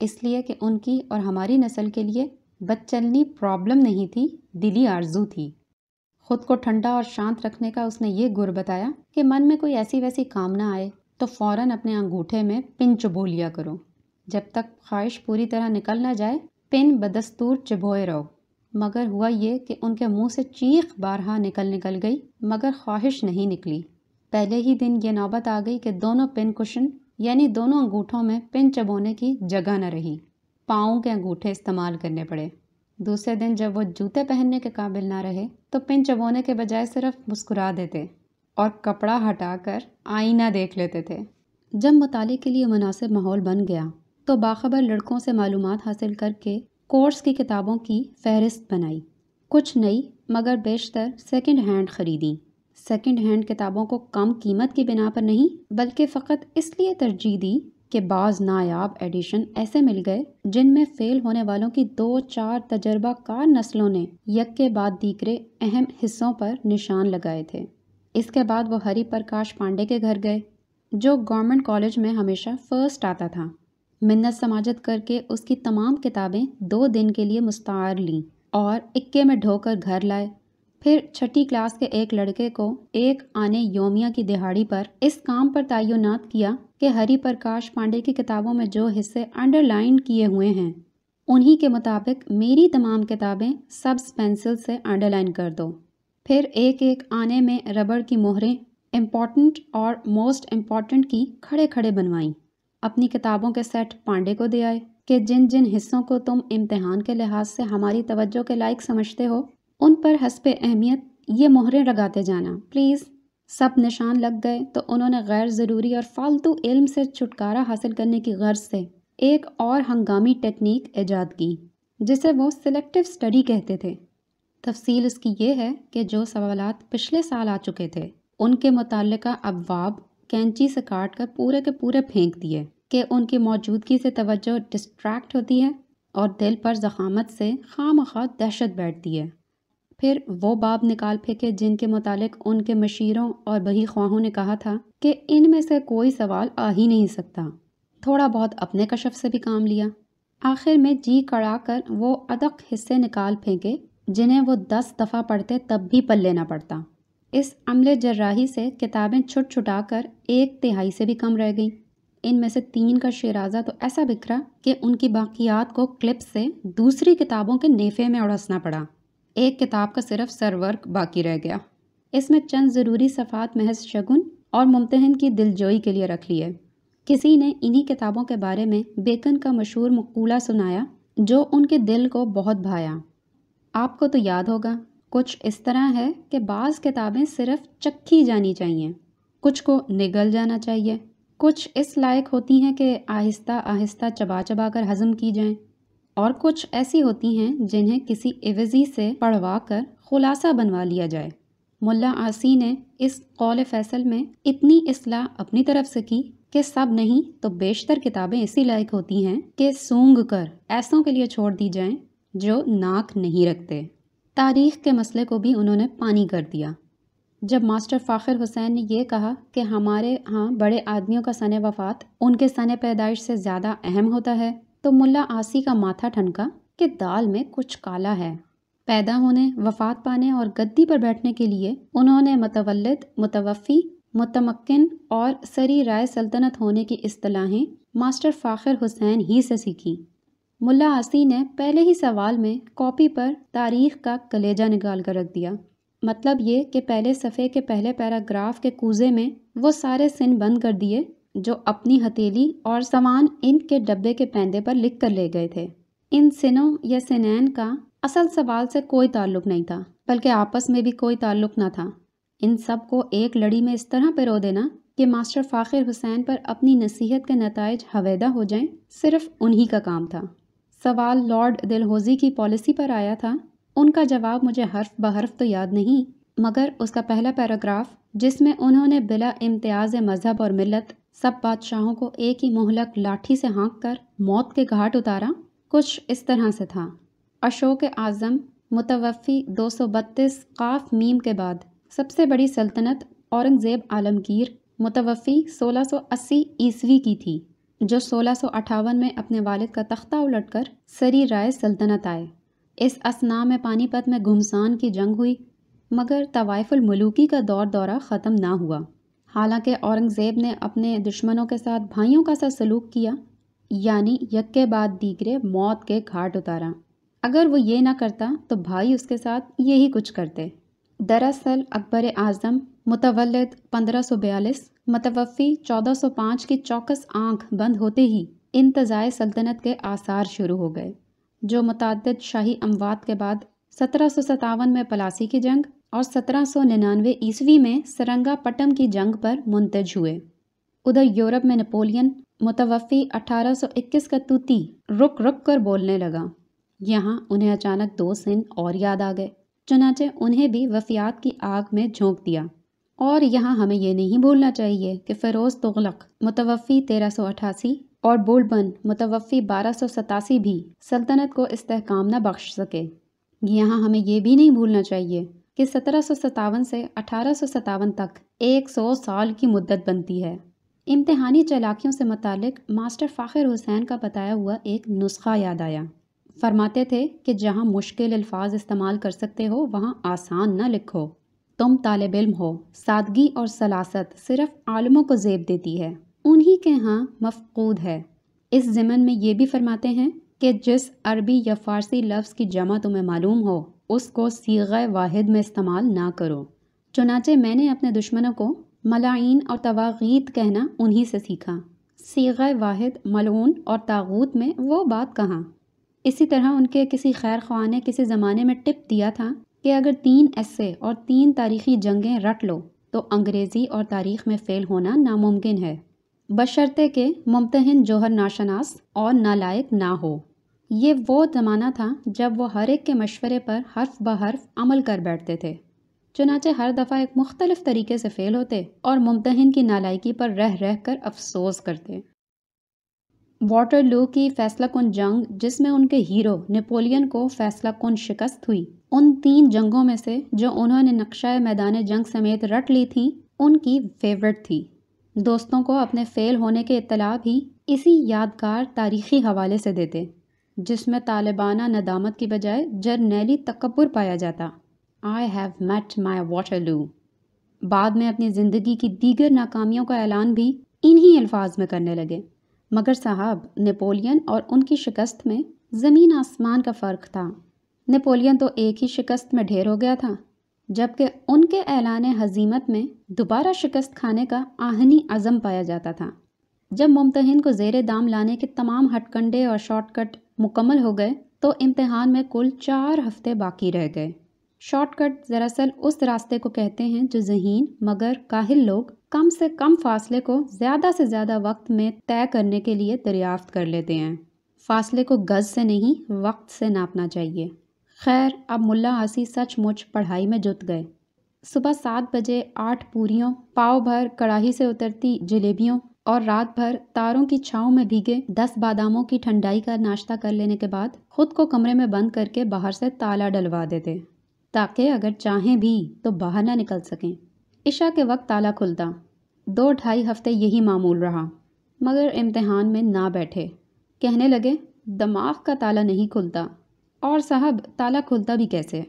इसलिए कि उनकी और हमारी नस्ल के लिए बदचलनी प्रॉब्लम नहीं थी दिली आरजू थी खुद को ठंडा और शांत रखने का उसने ये गुर बताया कि मन में कोई ऐसी वैसी कामना आए तो फ़ौरन अपने अंगूठे में पिन चुबो लिया करो जब तक ख्वाहिश पूरी तरह निकल ना जाए पिन बदस्तूर चबोए रहो मगर हुआ ये कि उनके मुंह से चीख बारहा निकल निकल गई मगर ख्वाहिश नहीं निकली पहले ही दिन ये नौबत आ गई कि दोनों पिन कुशन यानी दोनों अंगूठों में पिन चबोने की जगह न रही पाओं के अंगूठे इस्तेमाल करने पड़े दूसरे दिन जब वो जूते पहनने के काबिल ना रहे तो पिन चबोने के बजाय सिर्फ मुस्कुरा देते और कपड़ा हटाकर आईना देख लेते थे जब मताले के लिए मुनासिब माहौल बन गया तो बाखबर लड़कों से मालूम हासिल करके कोर्स की किताबों की फहरिस्त बनाई कुछ नई मगर बेशतर सेकेंड हैंड खरीदी सेकेंड हैंड किताबों को कम कीमत की बिना पर नहीं बल्कि फ़कत इसलिए तरजीह दी कि बाज़ नायाब एडिशन ऐसे मिल गए जिनमें फ़ेल होने वालों की दो चार तजर्बाकार नस्लों ने यक के बाद दीकरे अहम हिस्सों पर निशान लगाए थे इसके बाद वो हरी प्रकाश पांडे के घर गए जो गवर्नमेंट कॉलेज में हमेशा फ़र्स्ट आता था मिन्नत समाजत करके उसकी तमाम किताबें दो दिन के लिए मुस्तार लीं और इक्के में ढोकर घर लाए फिर छठी क्लास के एक लड़के को एक आने योमिया की दिहाड़ी पर इस काम पर तयनात किया कि हरि प्रकाश पांडे की किताबों में जो हिस्से अंडरलाइन किए हुए हैं उन्हीं के मुताबिक मेरी तमाम किताबें सब्स पेंसिल से अंडरलाइन कर दो फिर एक एक आने में रबड़ की मोहरें इम्पॉर्टेंट और मोस्ट इम्पॉर्टेंट की खड़े खड़े बनवाईं अपनी किताबों के सेट पांडे को दे आए कि जिन जिन हिस्सों को तुम इम्तहान के लिहाज से हमारी तवज्जो के लायक समझते हो उन पर हसब अहमियत ये मोहरें लगाते जाना प्लीज़ सब निशान लग गए तो उन्होंने गैर ज़रूरी और फालतू इल्म से छुटकारा हासिल करने की गर्ज से एक और हंगामी टेक्निक ईजाद की जिसे वो सिलेक्टिव स्टडी कहते थे तफसील इसकी ये है कि जो सवाल पिछले साल आ चुके थे उनके मुतल अबवाब कैंची से काट कर पूरे के पूरे फेंक दिए कि उनकी मौजूदगी से तवज्जो डिस्ट्रैक्ट होती है और दिल पर ज़खामत से खाम खा दहशत बैठती है फिर वो बाब निकाल फेंके जिनके मुतालिक उनके मशीरों और बही ख्वाहों ने कहा था कि इनमें से कोई सवाल आ ही नहीं सकता थोड़ा बहुत अपने कशफ से भी काम लिया आखिर में जी कड़ा कर वो अदक हिस्से निकाल फेंके जिन्हें वो दस दफ़ा पढ़ते तब भी पल लेना पड़ता इस अमले जर्राही से किताबें छुट छुटा कर एक तिहाई से भी कम रह गईं इनमें से तीन का शेराजा तो ऐसा बिखरा कि उनकी बाकियात को क्लिप से दूसरी किताबों के नेफे में उड़सना पड़ा एक किताब का सिर्फ सरवर्क बाकी रह गया इसमें चंद ज़रूरी सफ़ात महज शगुन और मुमतहन की दिलजोई के लिए रख लिए किसी ने इन्हीं किताबों के बारे में बेकन का मशहूर मकूला सुनाया जो उनके दिल को बहुत भाया आपको तो याद होगा कुछ इस तरह है कि बाज़ किताबें सिर्फ चखी जानी चाहिए कुछ को निगल जाना चाहिए कुछ इस लायक होती हैं कि आहिस्ता आहिस्ता चबा चबा कर हज़म की जाएं और कुछ ऐसी होती हैं जिन्हें किसी एवजी से पढ़वा कर खुलासा बनवा लिया जाए मुल्ला आसी ने इस कौल फैसल में इतनी असलाह अपनी तरफ से की कि सब नहीं तो बेशतर किताबें इसी लायक होती हैं कि सूंघ कर ऐसों के लिए छोड़ दी जाएं जो नाक नहीं रखते तारीख़ के मसले को भी उन्होंने पानी कर दिया जब मास्टर फ़ाखिर हुसैन ने यह कहा कि हमारे यहाँ बड़े आदमियों का सन वफ़ात उनके सन पैदाइश से ज़्यादा अहम होता है तो मुल्ला आसी का माथा ठनका कि दाल में कुछ काला है पैदा होने वफात पाने और गद्दी पर बैठने के लिए उन्होंने मतवल मुतवफ़ी मुतमक्न और सरी राय सल्तनत होने की असलाहें मास्टर फ़ाखिर हुसैन ही से सीखी मुल्ला आसी ने पहले ही सवाल में कॉपी पर तारीख का कलेजा निकाल कर रख दिया मतलब ये कि पहले सफ़े के पहले पैराग्राफ के कूजे में वो सारे सिन बंद कर दिए जो अपनी हथेली और सामान के डब्बे के पैंदे पर लिख कर ले गए थे इन सिनों या सिनैन का असल सवाल से कोई ताल्लुक नहीं था बल्कि आपस में भी कोई ताल्लुक ना था इन सब को एक लड़ी में इस तरह पिरो देना कि मास्टर फ़ाखिर हुसैन पर अपनी नसीहत के नतज हवैदा हो जाएं सिर्फ उन्हीं का काम था सवाल लॉर्ड दिलहोजी की पॉलिसी पर आया था उनका जवाब मुझे हर्फ बहर्फ तो याद नहीं मगर उसका पहला पैराग्राफ जिसमें उन्होंने बिला इम्तियाज मज़हब और मिलत सब बादशाहों को एक ही मोहलक लाठी से हाँक कर मौत के घाट उतारा कुछ इस तरह से था अशोक आज़म मुतवफ़ी दो सौ बत्तीस काफ मीम के बाद सबसे बड़ी सल्तनत औरंगज़ेब आलमगीर मुतवफ़ी 1680 ईस्वी की थी जो सोलह में अपने वालिद का तख्ता उलट कर सरी राय सल्तनत आए इस असना में पानीपत में घुमसान की जंग हुई मगर तवाइफुल मलूकी का दौर दौरा ख़त्म ना हुआ हालांकि औरंगज़ेब ने अपने दुश्मनों के साथ भाइयों का सा सलूक किया यानी यक्के बाद दीगरे मौत के घाट उतारा अगर वो ये ना करता तो भाई उसके साथ यही कुछ करते दरअसल अकबर आज़म मुतवलद पंद्रह सौ बयालीस मतवफ़ी मतलब 1405 की चौकस आंख बंद होते ही इंतज़ाय सल्तनत के आसार शुरू हो गए जो मतद शाही अमवात के बाद सत्रह में पलासी की जंग और 1799 ईस्वी में सरंगापटम की जंग पर मुंतज हुए उधर यूरोप में नेपोलियन मुतवफ़ी 1821 का तूती रुक रुक कर बोलने लगा यहाँ उन्हें अचानक दो सिंह और याद आ गए चुनाचे उन्हें भी वफियात की आग में झोंक दिया और यहाँ हमें यह नहीं भूलना चाहिए कि फ़िरोज़ तुगलक मुतवफ़ी तेरह सौ अठासी और बोलबन मुतवफ़ी बारह सौ सतासी भी सल्तनत को इस्तेकाम न बख्श सके यहाँ हमें यह भी नहीं भूलना चाहिए कि सत्रह सौ सतावन से अठारह सौ सतावन तक एक सौ साल की मुद्दत बनती है इम्तहानी चलाकियों से मतलब मास्टर फ़ाखिर हुसैन का बताया हुआ एक नुस्खा याद आया फरमाते थे कि जहाँ मुश्किल अल्फाज इस्तेमाल कर सकते हो वहाँ आसान ना लिखो तुम तालब इल्म हो सादगी और सलासत सिर्फ आलमों को जेब देती है उन्हीं के यहाँ मफकूद है इस ज़मन में ये भी फरमाते हैं कि जिस अरबी या फ़ारसी लफ्ज़ की जमा तुम्हें मालूम हो उसको सीग वाहिद में इस्तेमाल ना करो चुनाचे मैंने अपने दुश्मनों को मलाइन और तवागीत कहना उन्हीं से सीखा सीग वाहिद मलून और तागूत में वो बात कहाँ इसी तरह उनके किसी खैर ख्वा ने किसी ज़माने में टिप दिया था कि अगर तीन ऐसे और तीन तारीखी जंगें रट लो तो अंग्रेज़ी और तारीख में फ़ेल होना नामुमकिन है बशर्ते के मुमतहन जोहर नाशनास और नालायक ना हो ये वो ज़माना था जब वो हर एक के मशवरे पर हर्फ ब हर्फ अमल कर बैठते थे चुनाचे हर दफ़ा एक मुख्तलिफ तरीके से फ़ेल होते और मुमतहन की नालायकी पर रह रह कर अफसोस करते वाटरलू की फैसला कन जंग जिसमें उनके हीरो नेपोलियन को फैसला कन शिकस्त हुई उन तीन जंगों में से जो उन्होंने नक्शा मैदान जंग समेत रट ली थी उनकी फेवरेट थी दोस्तों को अपने फ़ेल होने के इतला भी इसी यादगार तारीखी हवाले से देते जिसमें तालिबाना नदामत की बजाय जरनेली तकबर पाया जाता आई हैव मेट माई लू बाद में अपनी ज़िंदगी की दीगर नाकामियों का ऐलान भी इन्हीं अल्फाज में करने लगे मगर साहब नेपोलियन और उनकी शिकस्त में ज़मीन आसमान का फ़र्क था नेपोलियन तो एक ही शिकस्त में ढेर हो गया था जबकि उनके ऐलान हजीमत में दोबारा शिकस्त खाने का आहनी अज़म पाया जाता था जब मुमतहन को जेर दाम लाने के तमाम हटकंडे और शॉर्टकट मुकम्मल हो गए तो इम्तहान में कुल चार हफ्ते बाकी रह गए शॉर्टकट दरअसल उस रास्ते को कहते हैं जो जहीन मगर काहिल लोग कम से कम फासले को ज़्यादा से ज़्यादा वक्त में तय करने के लिए दरियाफ्त कर लेते हैं फासले को गज़ से नहीं वक्त से नापना चाहिए खैर अब मुल्ला आसी सचमुच पढ़ाई में जुट गए सुबह सात बजे आठ पूरियों पाव भर कड़ाही से उतरती जलेबियों और रात भर तारों की छाँव में भीगे दस बादामों की ठंडाई का नाश्ता कर लेने के बाद खुद को कमरे में बंद करके बाहर से ताला डलवा देते ताकि अगर चाहें भी तो बाहर ना निकल सकें इशा के वक्त ताला खुलता दो ढाई हफ्ते यही मामूल रहा मगर इम्तहान में ना बैठे कहने लगे दमाग का ताला नहीं खुलता और साहब ताला खुलता भी कैसे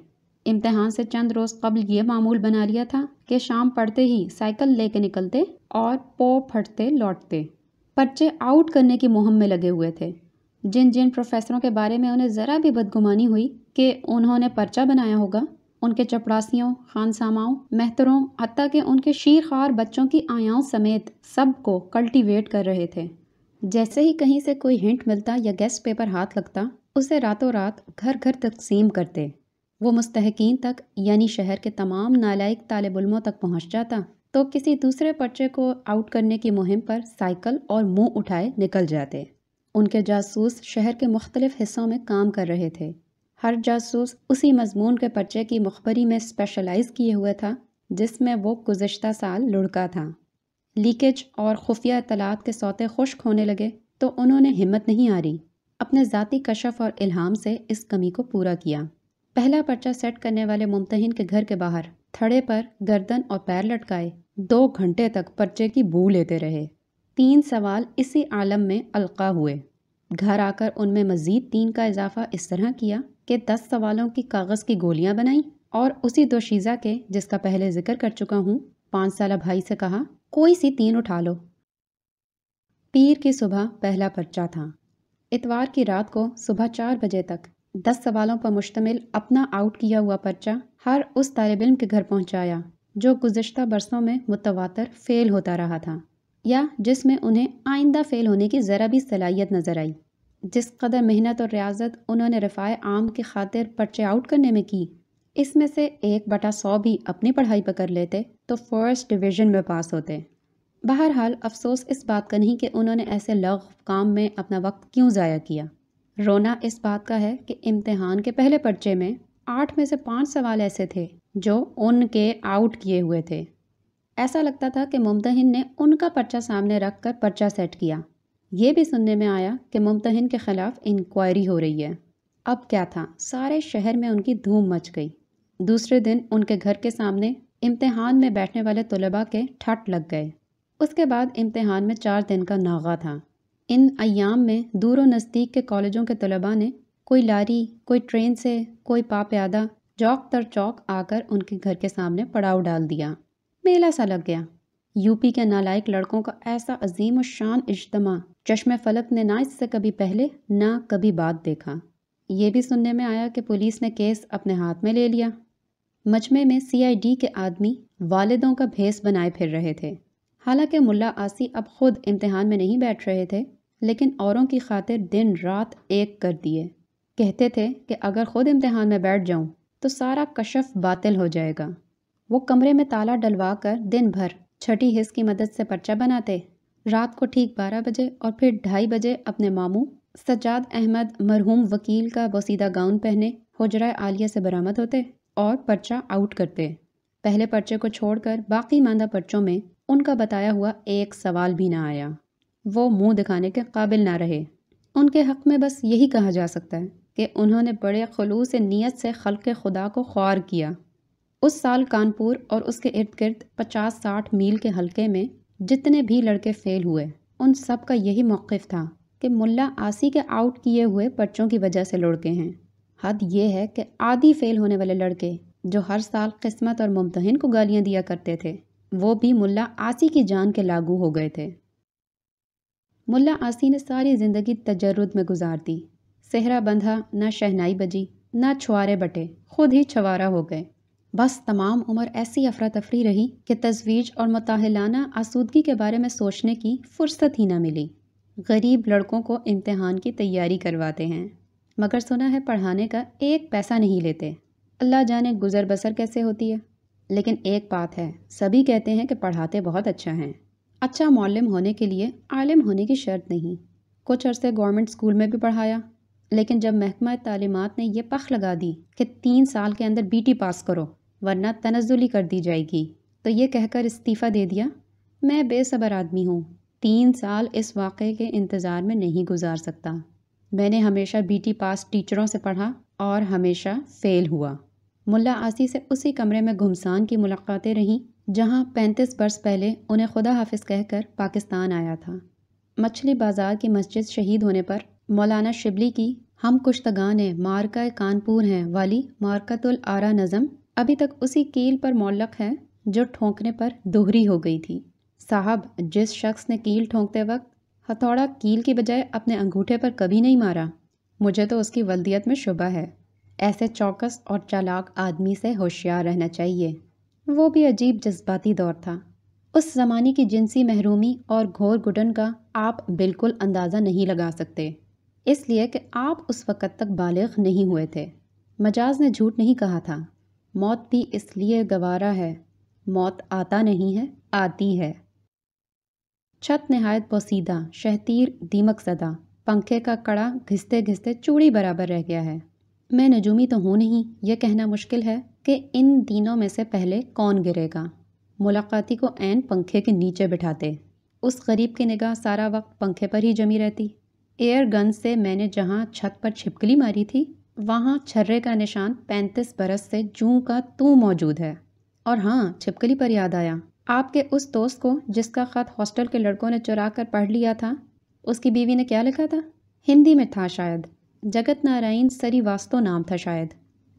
इम्तहान से चंद रोज़ कबल ये मामूल बना लिया था कि शाम पड़ते ही साइकिल लेके निकलते और पो फटते लौटते पर्चे आउट करने की मुहिम में लगे हुए थे जिन जिन प्रोफेसरों के बारे में उन्हें ज़रा भी बदगुमानी हुई कि उन्होंने पर्चा बनाया होगा उनके चपड़ासियों खानसामाओं मेहतरों हती के उनके शीर खार बच्चों की आयाओं समेत सब को कल्टीवेट कर रहे थे जैसे ही कहीं से कोई हिंट मिलता या गेस्ट पेपर हाथ लगता उसे रातों रात घर घर तकसीम करते वो मुस्तकिन तक यानी शहर के तमाम नालायक तालब तक पहुँच जाता तो किसी दूसरे पर्चे को आउट करने की मुहिम पर साइकिल और मुंह उठाए निकल जाते उनके जासूस शहर के मुख्तलिफ हिस्सों में काम कर रहे थे हर जासूस उसी मजमून के पर्चे की मुखबरी में स्पेशलाइज़ किए हुए था जिसमें वो गुजशत साल लुढ़का था लीकेज और खुफिया तलात के सौते खुश्क होने लगे तो उन्होंने हिम्मत नहीं हारी अपने ज़ाती कशफ और इल्हाम से इस कमी को पूरा किया पहला पर्चा सेट करने वाले मुमतहिन के घर के बाहर थड़े पर गर्दन और पैर लटकाए दो घंटे तक पर्चे की बू लेते रहे तीन सवाल इसी आलम में अलका हुए घर आकर उनमें मज़ीद तीन का इजाफा इस तरह किया के दस सवालों की कागज़ की गोलियां बनाई और उसी दोशीज़ा के जिसका पहले जिक्र कर चुका हूँ पाँच साल भाई से कहा कोई सी तीन उठा लो पीर की सुबह पहला पर्चा था इतवार की रात को सुबह चार बजे तक दस सवालों पर मुश्तमिल अपना आउट किया हुआ पर्चा हर उस तालब इम के घर पहुँचाया जो गुज्त बरसों में मुतवातर फ़ेल होता रहा था या जिसमें उन्हें आइंदा फ़ेल होने की ज़रा भी सलाहियत नज़र आई जिस कदर मेहनत और रियाजत उन्होंने रफ़ाए आम की खातिर पर्चे आउट करने में की इसमें से एक बटा सौ भी अपनी पढ़ाई पर कर लेते तो फर्स्ट डिवीज़न में पास होते बहरहाल अफसोस इस बात का नहीं कि उन्होंने ऐसे लग काम में अपना वक्त क्यों ज़ाया किया रोना इस बात का है कि इम्तहान के पहले पर्चे में आठ में से पाँच सवाल ऐसे थे जो उनके आउट किए हुए थे ऐसा लगता था कि मुमतहिन ने उनका पर्चा सामने रख कर पर्चा सेट किया ये भी सुनने में आया कि मुमतहन के ख़िलाफ़ इंक्वायरी हो रही है अब क्या था सारे शहर में उनकी धूम मच गई दूसरे दिन उनके घर के सामने इम्तहान में बैठने वाले तलबा के ठट लग गए उसके बाद इम्तहान में चार दिन का नागा था इन अयाम में दूर व नज़दीक के कॉलेजों के तलबा ने कोई लारी कोई ट्रेन से कोई पा प्यादा चौक तर चौक आकर उनके घर के सामने पड़ाव डाल दिया मेला सा लग गया यूपी के नालायक लड़कों का ऐसा अजीम और शान इजतमा चश्म फलक ने ना इससे कभी पहले ना कभी बाद देखा ये भी सुनने में आया कि पुलिस ने केस अपने हाथ में ले लिया मजमे में सीआईडी के आदमी वालदों का भेस बनाए फिर रहे थे हालांकि मुल्ला आसी अब खुद इम्तहान में नहीं बैठ रहे थे लेकिन औरों की खातिर दिन रात एक कर दिए कहते थे कि अगर खुद इम्तहान में बैठ जाऊं तो सारा कशफ बातिल हो जाएगा वो कमरे में ताला डलवा कर दिन भर छठी हिस्स की मदद से पर्चा बनाते रात को ठीक बारह बजे और फिर ढाई बजे अपने मामू सज्जाद अहमद मरहूम वकील का बसीदा गाउन पहने हजरा आलिया से बरामद होते और पर्चा आउट करते पहले पर्चे को छोड़कर बाकी मांदा पर्चों में उनका बताया हुआ एक सवाल भी ना आया वो मुंह दिखाने के काबिल ना रहे उनके हक़ में बस यही कहा जा सकता है कि उन्होंने बड़े खलूस नीयत से के खुदा को ख्वार किया उस साल कानपुर और उसके इर्द गिर्द पचास साठ मील के हलके में जितने भी लड़के फेल हुए उन सब का यही मौक़ था कि मुल्ला आसी के आउट किए हुए बच्चों की वजह से लुढ़के हैं हद ये है कि आदि फेल होने वाले लड़के जो हर साल किस्मत और मुमतहन को गालियाँ दिया करते थे वो भी मुल्ला आसी की जान के लागू हो गए थे मुल्ला आसी ने सारी ज़िंदगी तजरद में गुजार दी सेहरा बंधा ना शहनाई बजी ना छुआरे बटे खुद ही छवारा हो गए बस तमाम उम्र ऐसी अफरा तफरी रही कि तजवीज़ और मतहलाना आसूदगी के बारे में सोचने की फुर्सत ही ना मिली गरीब लड़कों को इम्तहान की तैयारी करवाते हैं मगर सुना है पढ़ाने का एक पैसा नहीं लेते अल्लाह जाने गुज़र बसर कैसे होती है लेकिन एक बात है सभी कहते हैं कि पढ़ाते बहुत अच्छा हैं अच्छा मौलम होने के लिए आलिम होने की शर्त नहीं कुछ अरसे गवर्नमेंट स्कूल में भी पढ़ाया लेकिन जब महकमा तालीमत ने यह पख लगा दी कि तीन साल के अंदर बीटी पास करो वरना तनजुली कर दी जाएगी तो ये कहकर इस्तीफ़ा दे दिया मैं बेसब्र आदमी हूँ तीन साल इस वाक़े के इंतज़ार में नहीं गुजार सकता मैंने हमेशा बीटी पास टीचरों से पढ़ा और हमेशा फ़ेल हुआ मुल्ला आसी से उसी कमरे में घुमसान की मुलाकातें रहीं जहाँ पैंतीस बरस पहले उन्हें खुदा हाफिज कहकर पाकिस्तान आया था मछली बाज़ार की मस्जिद शहीद होने पर मौलाना शिबली की हम कुश्तगान हैं मार्का कानपुर हैं वाली मार्कतुल आरा नज़म अभी तक उसी कील पर मोलक है जो ठोंकने पर दोहरी हो गई थी साहब जिस शख्स ने कील ठोंकते वक्त हथौड़ा कील की बजाय अपने अंगूठे पर कभी नहीं मारा मुझे तो उसकी वल्दियत में शुबा है ऐसे चौकस और चालाक आदमी से होशियार रहना चाहिए वो भी अजीब जज्बाती दौर था उस ज़माने की जिनसी महरूमी और घोर गुटन का आप बिल्कुल अंदाज़ा नहीं लगा सकते इसलिए कि आप उस वक़्त तक बालिग नहीं हुए थे मजाज ने झूठ नहीं कहा था मौत भी इसलिए गवारा है मौत आता नहीं है आती है छत नहायत पोसीदा शहतीर दीमक सदा पंखे का कड़ा घिसते घिसते चूड़ी बराबर रह गया है मैं नजूमी तो हूँ नहीं यह कहना मुश्किल है कि इन दिनों में से पहले कौन गिरेगा मुलाकाती को एन पंखे के नीचे बिठाते उस गरीब की निगाह सारा वक्त पंखे पर ही जमी रहती एयर गन से मैंने जहाँ छत पर छिपकली मारी थी वहाँ छर्रे का निशान पैंतीस बरस से जू का तू मौजूद है और हाँ छिपकली पर याद आया आपके उस दोस्त को जिसका ख़त हॉस्टल के लड़कों ने चुरा कर पढ़ लिया था उसकी बीवी ने क्या लिखा था हिंदी में था शायद जगत नारायण सरी वास्तव नाम था शायद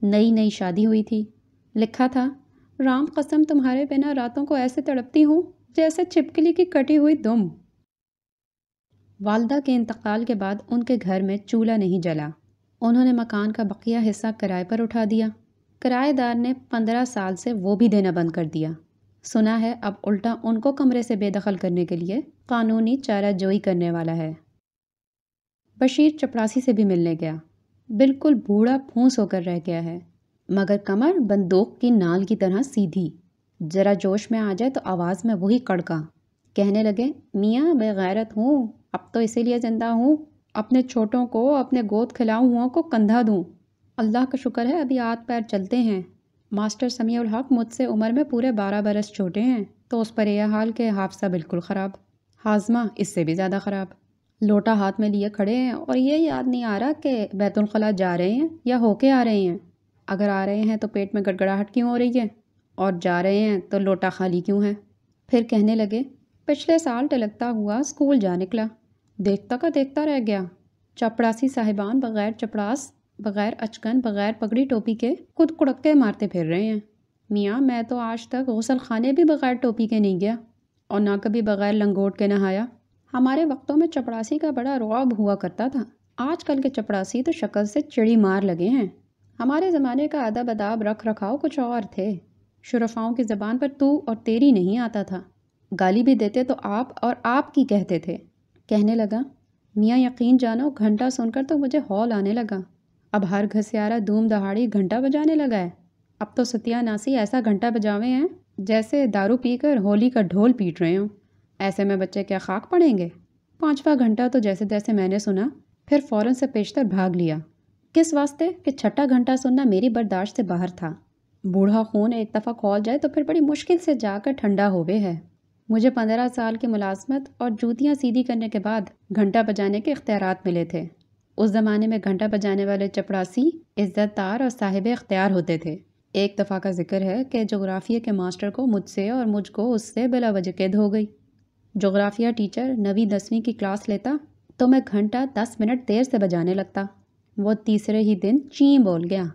नई नई शादी हुई थी लिखा था राम कसम तुम्हारे बिना रातों को ऐसे तड़पती हूँ जैसे छिपकली की कटी हुई दुम वालदा के इंतकाल के बाद उनके घर में चूल्हा नहीं जला उन्होंने मकान का बकिया हिस्सा किराए पर उठा दिया किराएदार ने पंद्रह साल से वो भी देना बंद कर दिया सुना है अब उल्टा उनको कमरे से बेदखल करने के लिए कानूनी चारा जोई करने वाला है बशीर चपरासी से भी मिलने गया बिल्कुल बूढ़ा फूस होकर रह गया है मगर कमर बंदूक की नाल की तरह सीधी जरा जोश में आ जाए तो आवाज़ में वही कड़का कहने लगे मियाँ मैं गैरत हूँ अब तो इसीलिए ज़िंदा हूँ अपने छोटों को अपने गोद खिलाऊँ हुओं को कंधा दूँ अल्लाह का शुक्र है अभी आत पैर चलते हैं मास्टर समी हक मुझसे उम्र में पूरे बारह बरस छोटे हैं तो उस पर यह हाल के हाफसा बिल्कुल ख़राब हाजमा इससे भी ज़्यादा ख़राब लोटा हाथ में लिए खड़े हैं और ये याद नहीं आ रहा कि बैतुलखला जा रहे हैं या होके आ रहे हैं अगर आ रहे हैं तो पेट में गड़गड़ाहट क्यों हो रही है और जा रहे हैं तो लोटा खाली क्यों है फिर कहने लगे पिछले साल टलकता हुआ स्कूल जा निकला देखता का देखता रह गया चपड़ासी साहिबान बगैर चपड़ास बगैर अचकन बगैर पगड़ी टोपी के खुद कुड़कते मारते फिर रहे हैं मियाँ मैं तो आज तक गौसल खाने भी बगैर टोपी के नहीं गया और ना कभी बगैर लंगोट के नहाया हमारे वक्तों में चपड़ासी का बड़ा रौब हुआ करता था आजकल के चपड़ासी तो शक्ल से चिड़ी मार लगे हैं हमारे ज़माने का अदब अदाब रख रखाव कुछ और थे शुरफाओं की ज़बान पर तू और तेरी नहीं आता था गाली भी देते तो आप और आप की कहते थे कहने लगा मियाँ यकीन जानो घंटा सुनकर तो मुझे हॉल आने लगा अब हर घसियारा धूम दहाड़ी घंटा बजाने लगा है अब तो नासी ऐसा घंटा बजावे हैं जैसे दारू पीकर होली का ढोल पीट रहे हों ऐसे में बच्चे क्या खाक पड़ेंगे पाँचवा घंटा तो जैसे तैसे मैंने सुना फिर फ़ौरन से पेशतर भाग लिया किस वास्ते कि छठा घंटा सुनना मेरी बर्दाश्त से बाहर था बूढ़ा खून एक दफ़ा खोल जाए तो फिर बड़ी मुश्किल से जाकर ठंडा होवे है मुझे पंद्रह साल की मुलाजमत और जूतियाँ सीधी करने के बाद घंटा बजाने के अख्तियार मिले थे उस ज़माने में घंटा बजाने वाले चपड़ासी इज़्ज़तदार और साहिब अख्तियार होते थे एक दफ़ा का जिक्र है कि जोग्राफिया के मास्टर को मुझसे और मुझको उससे बिला वजह कैद हो गई जोग्राफिया टीचर नवी दसवीं की क्लास लेता तो मैं घंटा दस मिनट देर से बजाने लगता वो तीसरे ही दिन ची बोल गया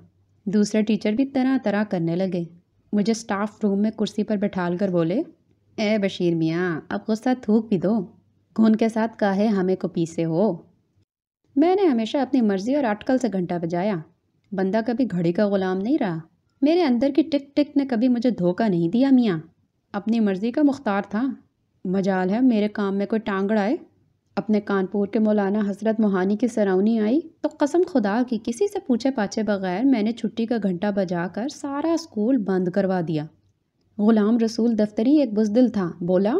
दूसरे टीचर भी तरह तरह करने लगे मुझे स्टाफ रूम में कुर्सी पर बैठा कर बोले ए बशीर मियाँ अब गुस्सा थूक भी दो घून के साथ काहे हमें को पीसे हो मैंने हमेशा अपनी मर्जी और अटकल से घंटा बजाया बंदा कभी घड़ी का ग़ुलाम नहीं रहा मेरे अंदर की टिक टिक ने कभी मुझे धोखा नहीं दिया मियाँ अपनी मर्ज़ी का मुख्तार था मजाल है मेरे काम में कोई टांगड़ आए अपने कानपुर के मौलाना हजरत मोहानी की सराउनी आई तो कसम खुदा की किसी से पूछे पाछे बगैर मैंने छुट्टी का घंटा बजाकर सारा स्कूल बंद करवा दिया ग़ुलाम रसूल दफ्तरी एक बुजदिल था बोला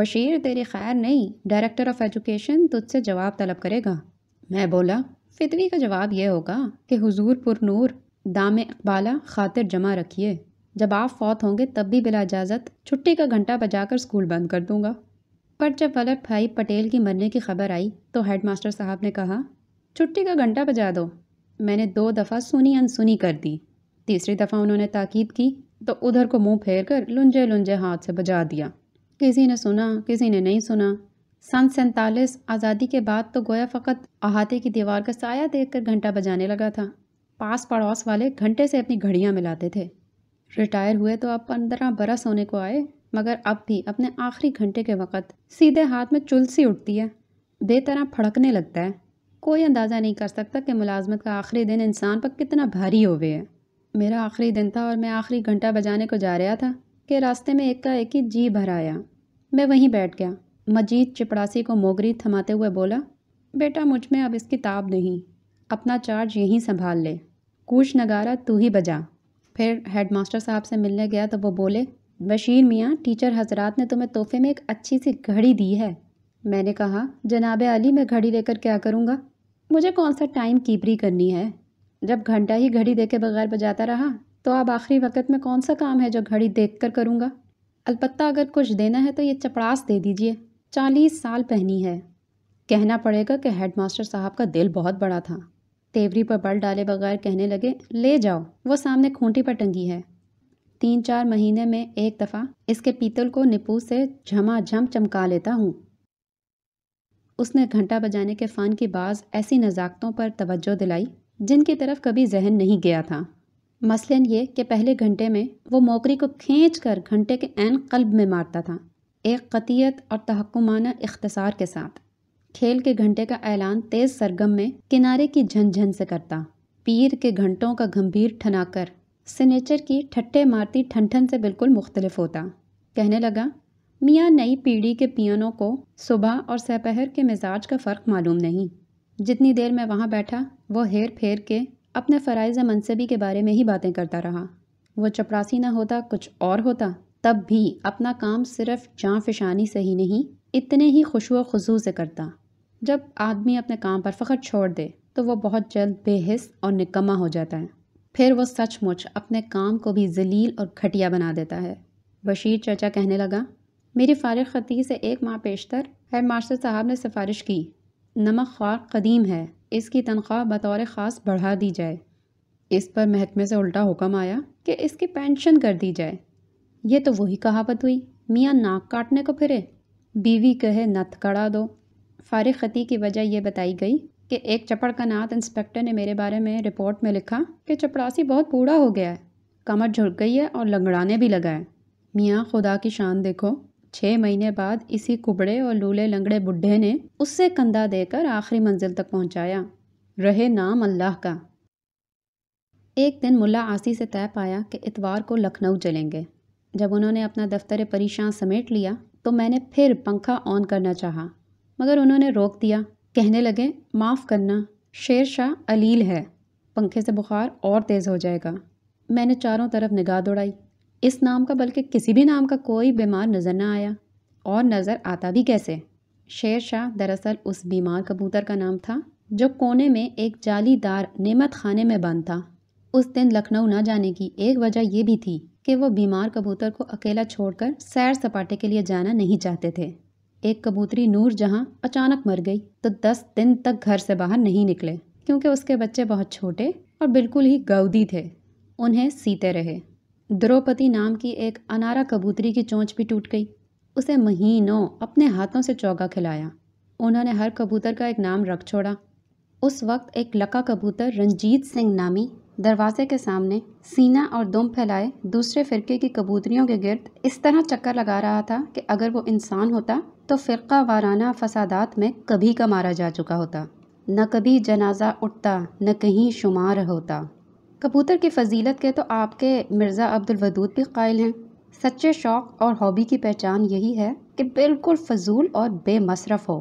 बशीर तेरी खैर नहीं डायरेक्टर ऑफ एजुकेशन तुझसे जवाब तलब करेगा मैं बोला फितवी का जवाब यह होगा कि हुजूर पुरनूर दाम अकबाला खातिर जमा रखिए जब आप फौत होंगे तब भी बिला इजाज़त छुट्टी का घंटा बजाकर स्कूल बंद कर दूंगा पर जब वल्लभ भाई पटेल की मरने की खबर आई तो हेड मास्टर साहब ने कहा छुट्टी का घंटा बजा दो मैंने दो दफ़ा सुनी अनसुनी कर दी तीसरी दफ़ा उन्होंने ताकीद की तो उधर को मुंह फेर कर लुंजे लुंजे हाथ से बजा दिया किसी ने सुना किसी ने नहीं सुना सन सैंतालीस आज़ादी के बाद तो गोया फ़कत अहाते की दीवार का साया देखकर घंटा बजाने लगा था पास पड़ोस वाले घंटे से अपनी घड़ियाँ मिलाते थे रिटायर हुए तो अब पंद्रह बरस होने को आए मगर अब भी अपने आखिरी घंटे के वक़्त सीधे हाथ में चुलसी उठती है बेतरह फड़कने लगता है कोई अंदाज़ा नहीं कर सकता कि मुलाजमत का आखिरी दिन इंसान पर कितना भारी हो गया है मेरा आखिरी दिन था और मैं आखिरी घंटा बजाने को जा रहा था कि रास्ते में एक का एक ही जी भर आया मैं वहीं बैठ गया मजीद चिपड़ासी को मोगरी थमाते हुए बोला बेटा मुझ में अब इसकी ताब नहीं अपना चार्ज यहीं संभाल ले कूच नगारा तू ही बजा फिर हेडमास्टर साहब से मिलने गया तो वो बोले बशीर मियाँ टीचर हजरात ने तुम्हें तोहफे में एक अच्छी सी घड़ी दी है मैंने कहा जनाब अली मैं घड़ी लेकर क्या करूँगा मुझे कौन सा टाइम कीपरी करनी है जब घंटा ही घड़ी देखे बगैर बजाता रहा तो अब आखिरी वक्त में कौन सा काम है जो घड़ी देख कर करूँगा अलबत्ता अगर कुछ देना है तो ये चपड़ास दे दीजिए चालीस साल पहनी है कहना पड़ेगा कि हेडमास्टर साहब का दिल बहुत बड़ा था तेवरी पर बल डाले बगैर कहने लगे ले जाओ वो सामने खूंटी पर टंगी है तीन चार महीने में एक दफ़ा इसके पीतल को निपू से झमाझम चमका लेता हूँ उसने घंटा बजाने के फ़न की बाज़ ऐसी नज़ाकतों पर तवज्जो दिलाई जिनकी तरफ कभी जहन नहीं गया था मसलन ये कि पहले घंटे में वो मौकरी को खींच कर घंटे के एन कल्ब में मारता था एक कतियत और तहकुमाना इख्तसार के साथ खेल के घंटे का ऐलान तेज़ सरगम में किनारे की झनझन से करता पीर के घंटों का गंभीर ठनाकर सिनेचर की ठट्टे मारती ठनठन से बिल्कुल मुख्तलिफ होता कहने लगा मियाँ नई पीढ़ी के पियनों को सुबह और सपहर के मिजाज का फ़र्क मालूम नहीं जितनी देर मैं वहाँ बैठा वो हेर फेर के अपने फ़रज़ मनसबी के बारे में ही बातें करता रहा वो चपरासी ना होता कुछ और होता तब भी अपना काम सिर्फ जाँ फिशानी से ही नहीं इतने ही खुशो खजू से करता जब आदमी अपने काम पर फ़ख्र छोड़ दे तो वो बहुत जल्द बेहस और निकम्मा हो जाता है फिर वो सचमुच अपने काम को भी जलील और घटिया बना देता है बशीर चाचा कहने लगा मेरी फ़ारग ख़ती से एक माह पेशतर हेड मास्टर साहब ने सिफारिश की नमक ख्वार कदीम है इसकी तनख्वाह बतौर ख़ास बढ़ा दी जाए इस पर महकमे से उल्टा हुक्म आया कि इसकी पेंशन कर दी जाए ये तो वही कहावत हुई मियाँ नाक काटने को फिरे बीवी कहे नथ कड़ा दो फारिग ख़ती की वजह यह बताई गई कि एक चपड़ का नात इंस्पेक्टर ने मेरे बारे में रिपोर्ट में लिखा कि चपड़ासी बहुत बूढ़ा हो गया है कमर झुक गई है और लंगड़ाने भी लगा है मियाँ खुदा की शान देखो छः महीने बाद इसी कुबड़े और लूले लंगड़े बुढ़े ने उससे कंधा देकर आखिरी मंजिल तक पहुंचाया रहे नाम अल्लाह का एक दिन मुल्ला आसी से तय पाया कि इतवार को लखनऊ चलेंगे जब उन्होंने अपना दफ्तर परेशान समेट लिया तो मैंने फिर पंखा ऑन करना चाहा मगर उन्होंने रोक दिया कहने लगे माफ़ करना शेर शाह अलील है पंखे से बुखार और तेज़ हो जाएगा मैंने चारों तरफ निगाह दौड़ाई इस नाम का बल्कि किसी भी नाम का कोई बीमार नज़र ना आया और नज़र आता भी कैसे शेर शाह दरअसल उस बीमार कबूतर का नाम था जो कोने में एक जालीदार नेमत खाने में बंद था उस दिन लखनऊ ना जाने की एक वजह यह भी थी कि वो बीमार कबूतर को अकेला छोड़कर सैर सपाटे के लिए जाना नहीं चाहते थे एक कबूतरी नूर जहाँ अचानक मर गई तो दस दिन तक घर से बाहर नहीं निकले क्योंकि उसके बच्चे बहुत छोटे और बिल्कुल ही गौदी थे उन्हें सीते रहे द्रौपदी नाम की एक अनारा कबूतरी की चोंच भी टूट गई उसे महीनों अपने हाथों से चौगा खिलाया उन्होंने हर कबूतर का एक नाम रख छोड़ा उस वक्त एक लका कबूतर रंजीत सिंह नामी दरवाजे के सामने सीना और दुम फैलाए दूसरे फ़िरके की कबूतरियों के गिर्द इस तरह चक्कर लगा रहा था कि अगर वो इंसान होता तो फ़िरका वाराना फसादात में कभी का मारा जा चुका होता न कभी जनाजा उठता न कहीं शुमार होता कबूतर की फजीलत के तो आपके मिर्ज़ा अब्दुल वदूद भी कायल हैं सच्चे शौक़ और हॉबी की पहचान यही है कि बिल्कुल फजूल और बेमसरफ हो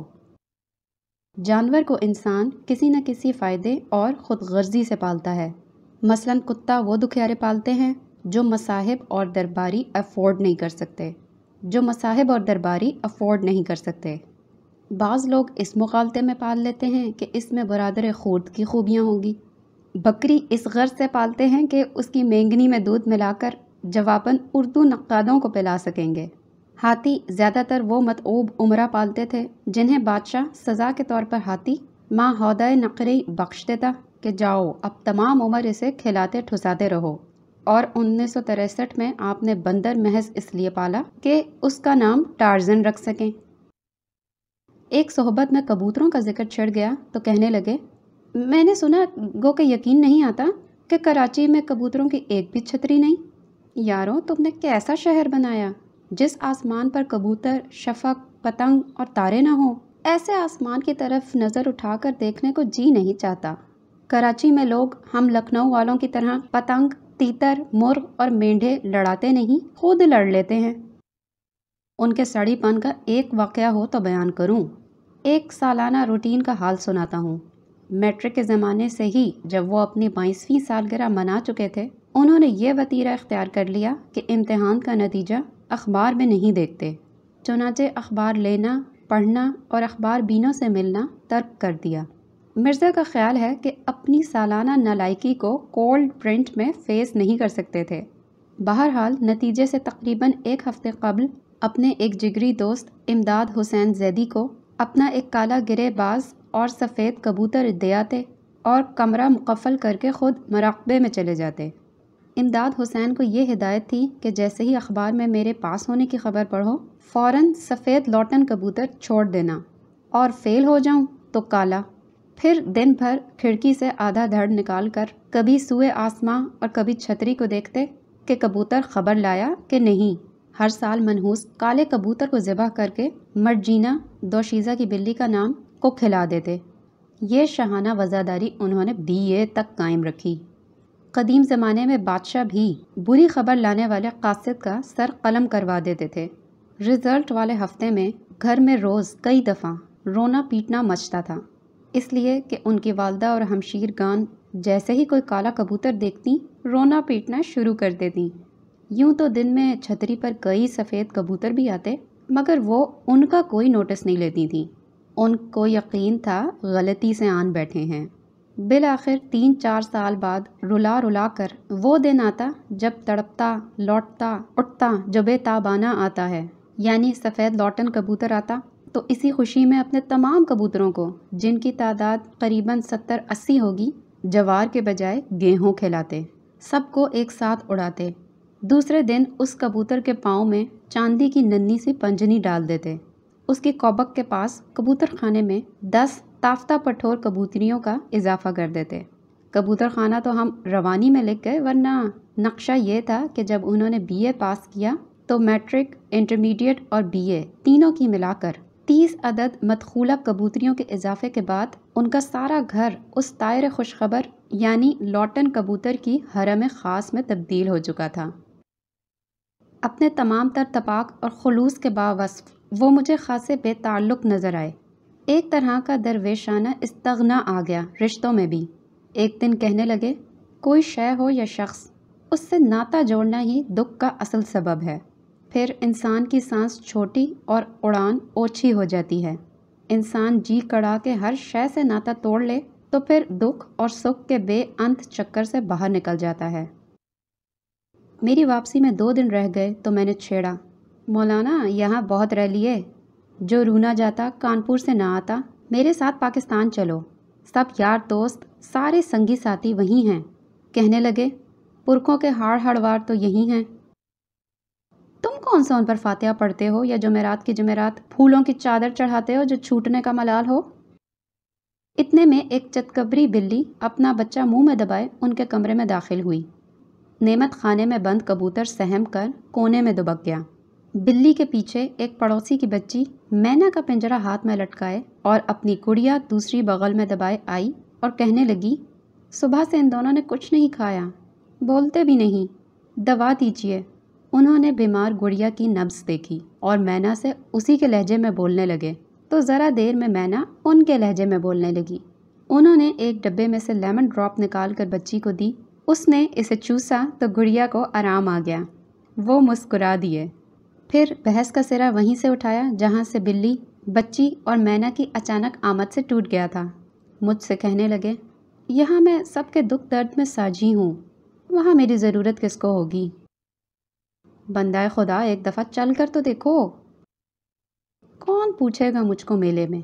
जानवर को इंसान किसी न किसी फ़ायदे और ख़ुद गर्जी से पालता है मसलन कुत्ता वो दुखियारे पालते हैं जो मसाहिब और दरबारी अफोर्ड नहीं कर सकते जो मसाहिब और दरबारी अफोर्ड नहीं कर सकते बाज़ लोग इस मुखालते में पाल लेते हैं कि इसमें बरदर खूर्द की खूबियाँ होंगी बकरी इस गर्ज से पालते हैं कि उसकी मेंगनी में दूध मिलाकर जवाबन उर्दू नक्कादों को पिला सकेंगे हाथी ज़्यादातर वो मतऊब उमरा पालते थे जिन्हें बादशाह सज़ा के तौर पर हाथी माँ हौदय नकरी बख्श देता कि जाओ अब तमाम उम्र इसे खिलाते ठुसाते रहो और उन्नीस में आपने बंदर महज इसलिए पाला कि उसका नाम टारजन रख सकें एक सोहबत में कबूतरों का जिक्र छिड़ गया तो कहने लगे मैंने सुना गो के यकीन नहीं आता कि कराची में कबूतरों की एक भी छतरी नहीं यारों तुमने कैसा शहर बनाया जिस आसमान पर कबूतर शफक पतंग और तारे ना हों ऐसे आसमान की तरफ नज़र उठाकर देखने को जी नहीं चाहता कराची में लोग हम लखनऊ वालों की तरह पतंग तीतर मुर और मेंढे लड़ाते नहीं खुद लड़ लेते हैं उनके सड़ीपन का एक वाक़ हो तो बयान करूँ एक सालाना रूटीन का हाल सुनाता हूँ मैट्रिक के ज़माने से ही जब वो अपनी बाईसवीं सालगिरह मना चुके थे उन्होंने ये वतीरा इख्तियार कर लिया कि इम्तहान का नतीजा अखबार में नहीं देखते चुनाचे अखबार लेना पढ़ना और अखबार बीनों से मिलना तर्क कर दिया मिर्ज़ा का ख्याल है कि अपनी सालाना नलायकी को कोल्ड प्रिंट में फेस नहीं कर सकते थे बहरहाल नतीजे से तकरीबन एक हफ्ते कबल अपने एक जिगरी दोस्त इमदाद हुसैन जैदी को अपना एक काला गिरेबाज और सफ़ेद कबूतर दे आते और कमरा मुकफ़ल करके ख़ुद मराक़बे में चले जाते इमदाद हुसैन को यह हिदायत थी कि जैसे ही अखबार में मेरे पास होने की खबर पढ़ो फ़ौर सफ़ेद लौटन कबूतर छोड़ देना और फेल हो जाऊँ तो काला फिर दिन भर खिड़की से आधा धड़ निकाल कर कभी सूए आसमां और कभी छतरी को देखते कि कबूतर खबर लाया कि नहीं हर साल मनहूस काले कबूतर को ज़िबा करके मर्जीना दोशीज़ा की बिल्ली का नाम को खिला देते ये शहाना वज़ादारी उन्होंने बी ए तक कायम रखी कदीम ज़माने में बादशाह भी बुरी खबर लाने वाले कासिद का सर कलम करवा देते थे रिज़ल्ट वाले हफ्ते में घर में रोज़ कई दफ़ा रोना पीटना मचता था इसलिए कि उनकी वालदा और हमशीर गान जैसे ही कोई काला कबूतर देखती रोना पीटना शुरू कर देती यूँ तो दिन में छतरी पर कई सफ़ेद कबूतर भी आते मगर वो उनका कोई नोटिस नहीं लेती थी उनको यकीन था गलती से आन बैठे हैं बिल आखिर तीन चार साल बाद रुला रुला कर वो दिन आता जब तड़पता लौटता उठता जो ताबाना आता है यानी सफ़ेद लौटन कबूतर आता तो इसी खुशी में अपने तमाम कबूतरों को जिनकी तादाद करीबन सत्तर अस्सी होगी जवार के बजाय गेहूँ खिलाते सबको एक साथ उड़ाते दूसरे दिन उस कबूतर के पाँव में चांदी की नन्ही सी पंजनी डाल देते उसके कौबक के पास कबूतर खाने में दस ताफ्ता पठोर कबूतरियों का इजाफा कर देते कबूतर खाना तो हम रवानी में लिख गए वरना नक्शा ये था कि जब उन्होंने बीए पास किया तो मैट्रिक इंटरमीडिएट और बीए तीनों की मिलाकर तीस अदद मतखूला कबूतरियों के इजाफे के बाद उनका सारा घर उस तायर खुशखबर यानी लॉटन कबूतर की हरम ख़ास में तब्दील हो चुका था अपने तमाम तर तपाक और खलूस के बावसफ़ वो मुझे ख़ासे बेताल्लुक़ नज़र आए एक तरह का दरवेशाना इस्तगना आ गया रिश्तों में भी एक दिन कहने लगे कोई शय हो या शख्स उससे नाता जोड़ना ही दुख का असल सबब है फिर इंसान की सांस छोटी और उड़ान ओछी हो जाती है इंसान जी कड़ा के हर शय से नाता तोड़ ले तो फिर दुख और सुख के बेअंत चक्कर से बाहर निकल जाता है मेरी वापसी में दो दिन रह गए तो मैंने छेड़ा मौलाना यहाँ बहुत रैली है जो रूना जाता कानपुर से ना आता मेरे साथ पाकिस्तान चलो सब यार दोस्त सारे संगी साथी वहीं हैं कहने लगे पुरखों के हाड़ हड़वार तो यहीं हैं तुम कौन सा उन पर फातिहा पढ़ते हो या जमेरात की जमेरात फूलों की चादर चढ़ाते हो जो छूटने का मलाल हो इतने में एक चतकबरी बिल्ली अपना बच्चा मुंह में दबाए उनके कमरे में दाखिल हुई नेमत खाने में बंद कबूतर सहम कर कोने में दुबक गया बिल्ली के पीछे एक पड़ोसी की बच्ची मैना का पिंजरा हाथ में लटकाए और अपनी गुड़िया दूसरी बगल में दबाए आई और कहने लगी सुबह से इन दोनों ने कुछ नहीं खाया बोलते भी नहीं दवा दीजिए उन्होंने बीमार गुड़िया की नब्स देखी और मैना से उसी के लहजे में बोलने लगे तो ज़रा देर में मैना उनके लहजे में बोलने लगी उन्होंने एक डब्बे में से लेमन ड्रॉप निकाल कर बच्ची को दी उसने इसे चूसा तो गुड़िया को आराम आ गया वो मुस्कुरा दिए फिर बहस का सिरा वहीं से उठाया जहाँ से बिल्ली बच्ची और मैना की अचानक आमद से टूट गया था मुझसे कहने लगे यहाँ मैं सबके दुख दर्द में साझी हूँ वहाँ मेरी ज़रूरत किसको होगी बंदा खुदा एक दफ़ा चल कर तो देखो कौन पूछेगा मुझको मेले में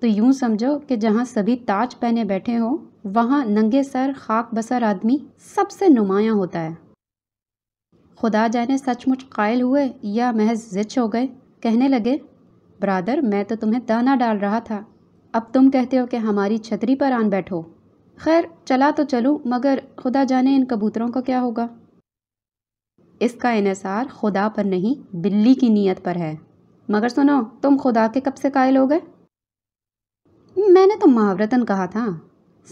तो यूं समझो कि जहाँ सभी ताज पहने बैठे हों वहाँ नंगे सर खाक बसर आदमी सबसे नुमाया होता है खुदा जाने सचमुच कायल हुए या महज जिच हो गए कहने लगे ब्रादर मैं तो तुम्हें दाना डाल रहा था अब तुम कहते हो कि हमारी छतरी पर आन बैठो खैर चला तो चलूँ मगर खुदा जाने इन कबूतरों का क्या होगा इसका इसार खुदा पर नहीं बिल्ली की नीयत पर है मगर सुनो तुम खुदा के कब से कायल हो गए मैंने तो महावरतन कहा था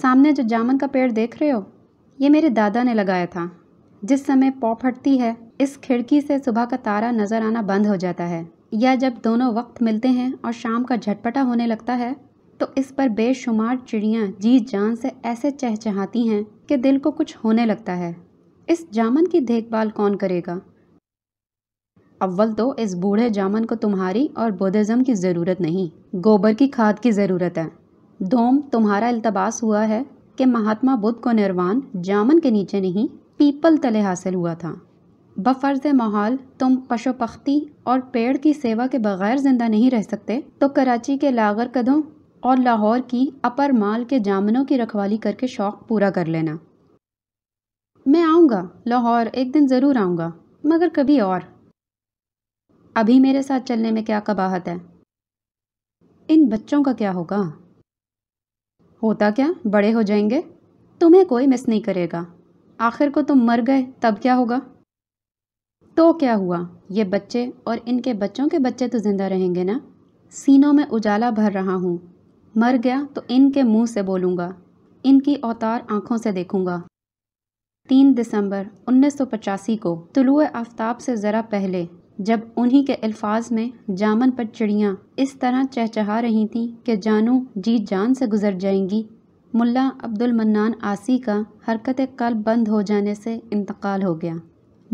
सामने जो जामन का पेड़ देख रहे हो ये मेरे दादा ने लगाया था जिस समय पौ फटती है इस खिड़की से सुबह का तारा नज़र आना बंद हो जाता है या जब दोनों वक्त मिलते हैं और शाम का झटपटा होने लगता है तो इस पर बेशुमार चिड़ियाँ जी जान से ऐसे चहचहाती हैं कि दिल को कुछ होने लगता है इस जामन की देखभाल कौन करेगा अव्वल तो इस बूढ़े जामन को तुम्हारी और बुद्धिज़्म की ज़रूरत नहीं गोबर की खाद की ज़रूरत है दोम तुम्हारा अल्तबास हुआ है कि महात्मा बुद्ध को निर्वाण जामन के नीचे नहीं पीपल तले हासिल हुआ था बफ़र्ज माहौल तुम पशुपख्ती और पेड़ की सेवा के बगैर ज़िंदा नहीं रह सकते तो कराची के लागर कदों और लाहौर की अपर माल के जामनों की रखवाली करके शौक़ पूरा कर लेना मैं आऊँगा लाहौर एक दिन ज़रूर आऊँगा मगर कभी और अभी मेरे साथ चलने में क्या कबाहत है इन बच्चों का क्या होगा होता क्या बड़े हो जाएंगे तुम्हें कोई मिस नहीं करेगा आखिर को तुम मर गए तब क्या होगा तो क्या हुआ ये बच्चे और इनके बच्चों के बच्चे तो ज़िंदा रहेंगे ना सीनों में उजाला भर रहा हूँ मर गया तो इनके मुंह से बोलूँगा इनकी अवतार आँखों से देखूँगा तीन दिसंबर पचासी को तुलुए आफ्ताब से ज़रा पहले जब उन्हीं के अल्फाज में जामन पर चिड़ियाँ इस तरह चहचहा रही थीं कि जानू जी जान से गुजर जाएंगी मुल्ला अब्दुल मन्नान आसी का हरकत कल बंद हो जाने से इंतकाल हो गया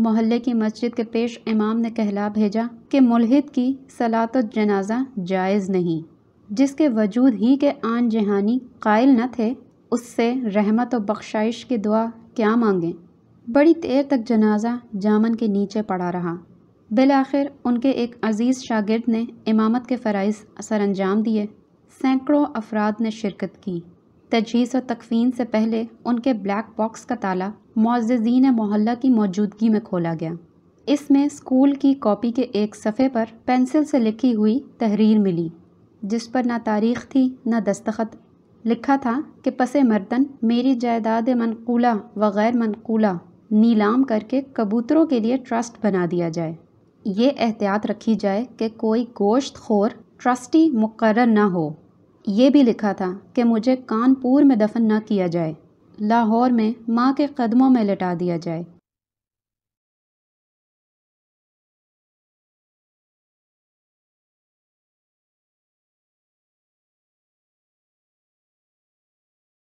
मोहल्ले की मस्जिद के पेश इमाम ने कहला भेजा कि मुलहिद की सलात जनाजा जायज़ नहीं जिसके वजूद ही के आन जहानी कायल न थे उससे रहमत और बख्शाइश की दुआ क्या मांगें बड़ी देर तक जनाजा जामन के नीचे पड़ा रहा बिल आखिर उनके एक अज़ीज़ शागिर्द ने इमामत के फ़राइज़ अंजाम दिए सैकड़ों अफराद ने शिरकत की तजीस और तकफ़ीन से पहले उनके ब्लैक बॉक्स का ताला मोजीन मोहल्ला की मौजूदगी में खोला गया इसमें स्कूल की कॉपी के एक सफ़े पर पेंसिल से लिखी हुई तहरीर मिली जिस पर ना तारीख थी ना दस्तखत लिखा था कि पस मर्दन मेरी जायदाद मनकूला व गैर मनकूला नीलाम करके कबूतरों के लिए ट्रस्ट बना दिया जाए ये एहतियात रखी जाए कि कोई गोश्त खोर ट्रस्टी मुकर ना हो ये भी लिखा था कि मुझे कानपुर में दफन न किया जाए लाहौर में माँ के कदमों में लटा दिया जाए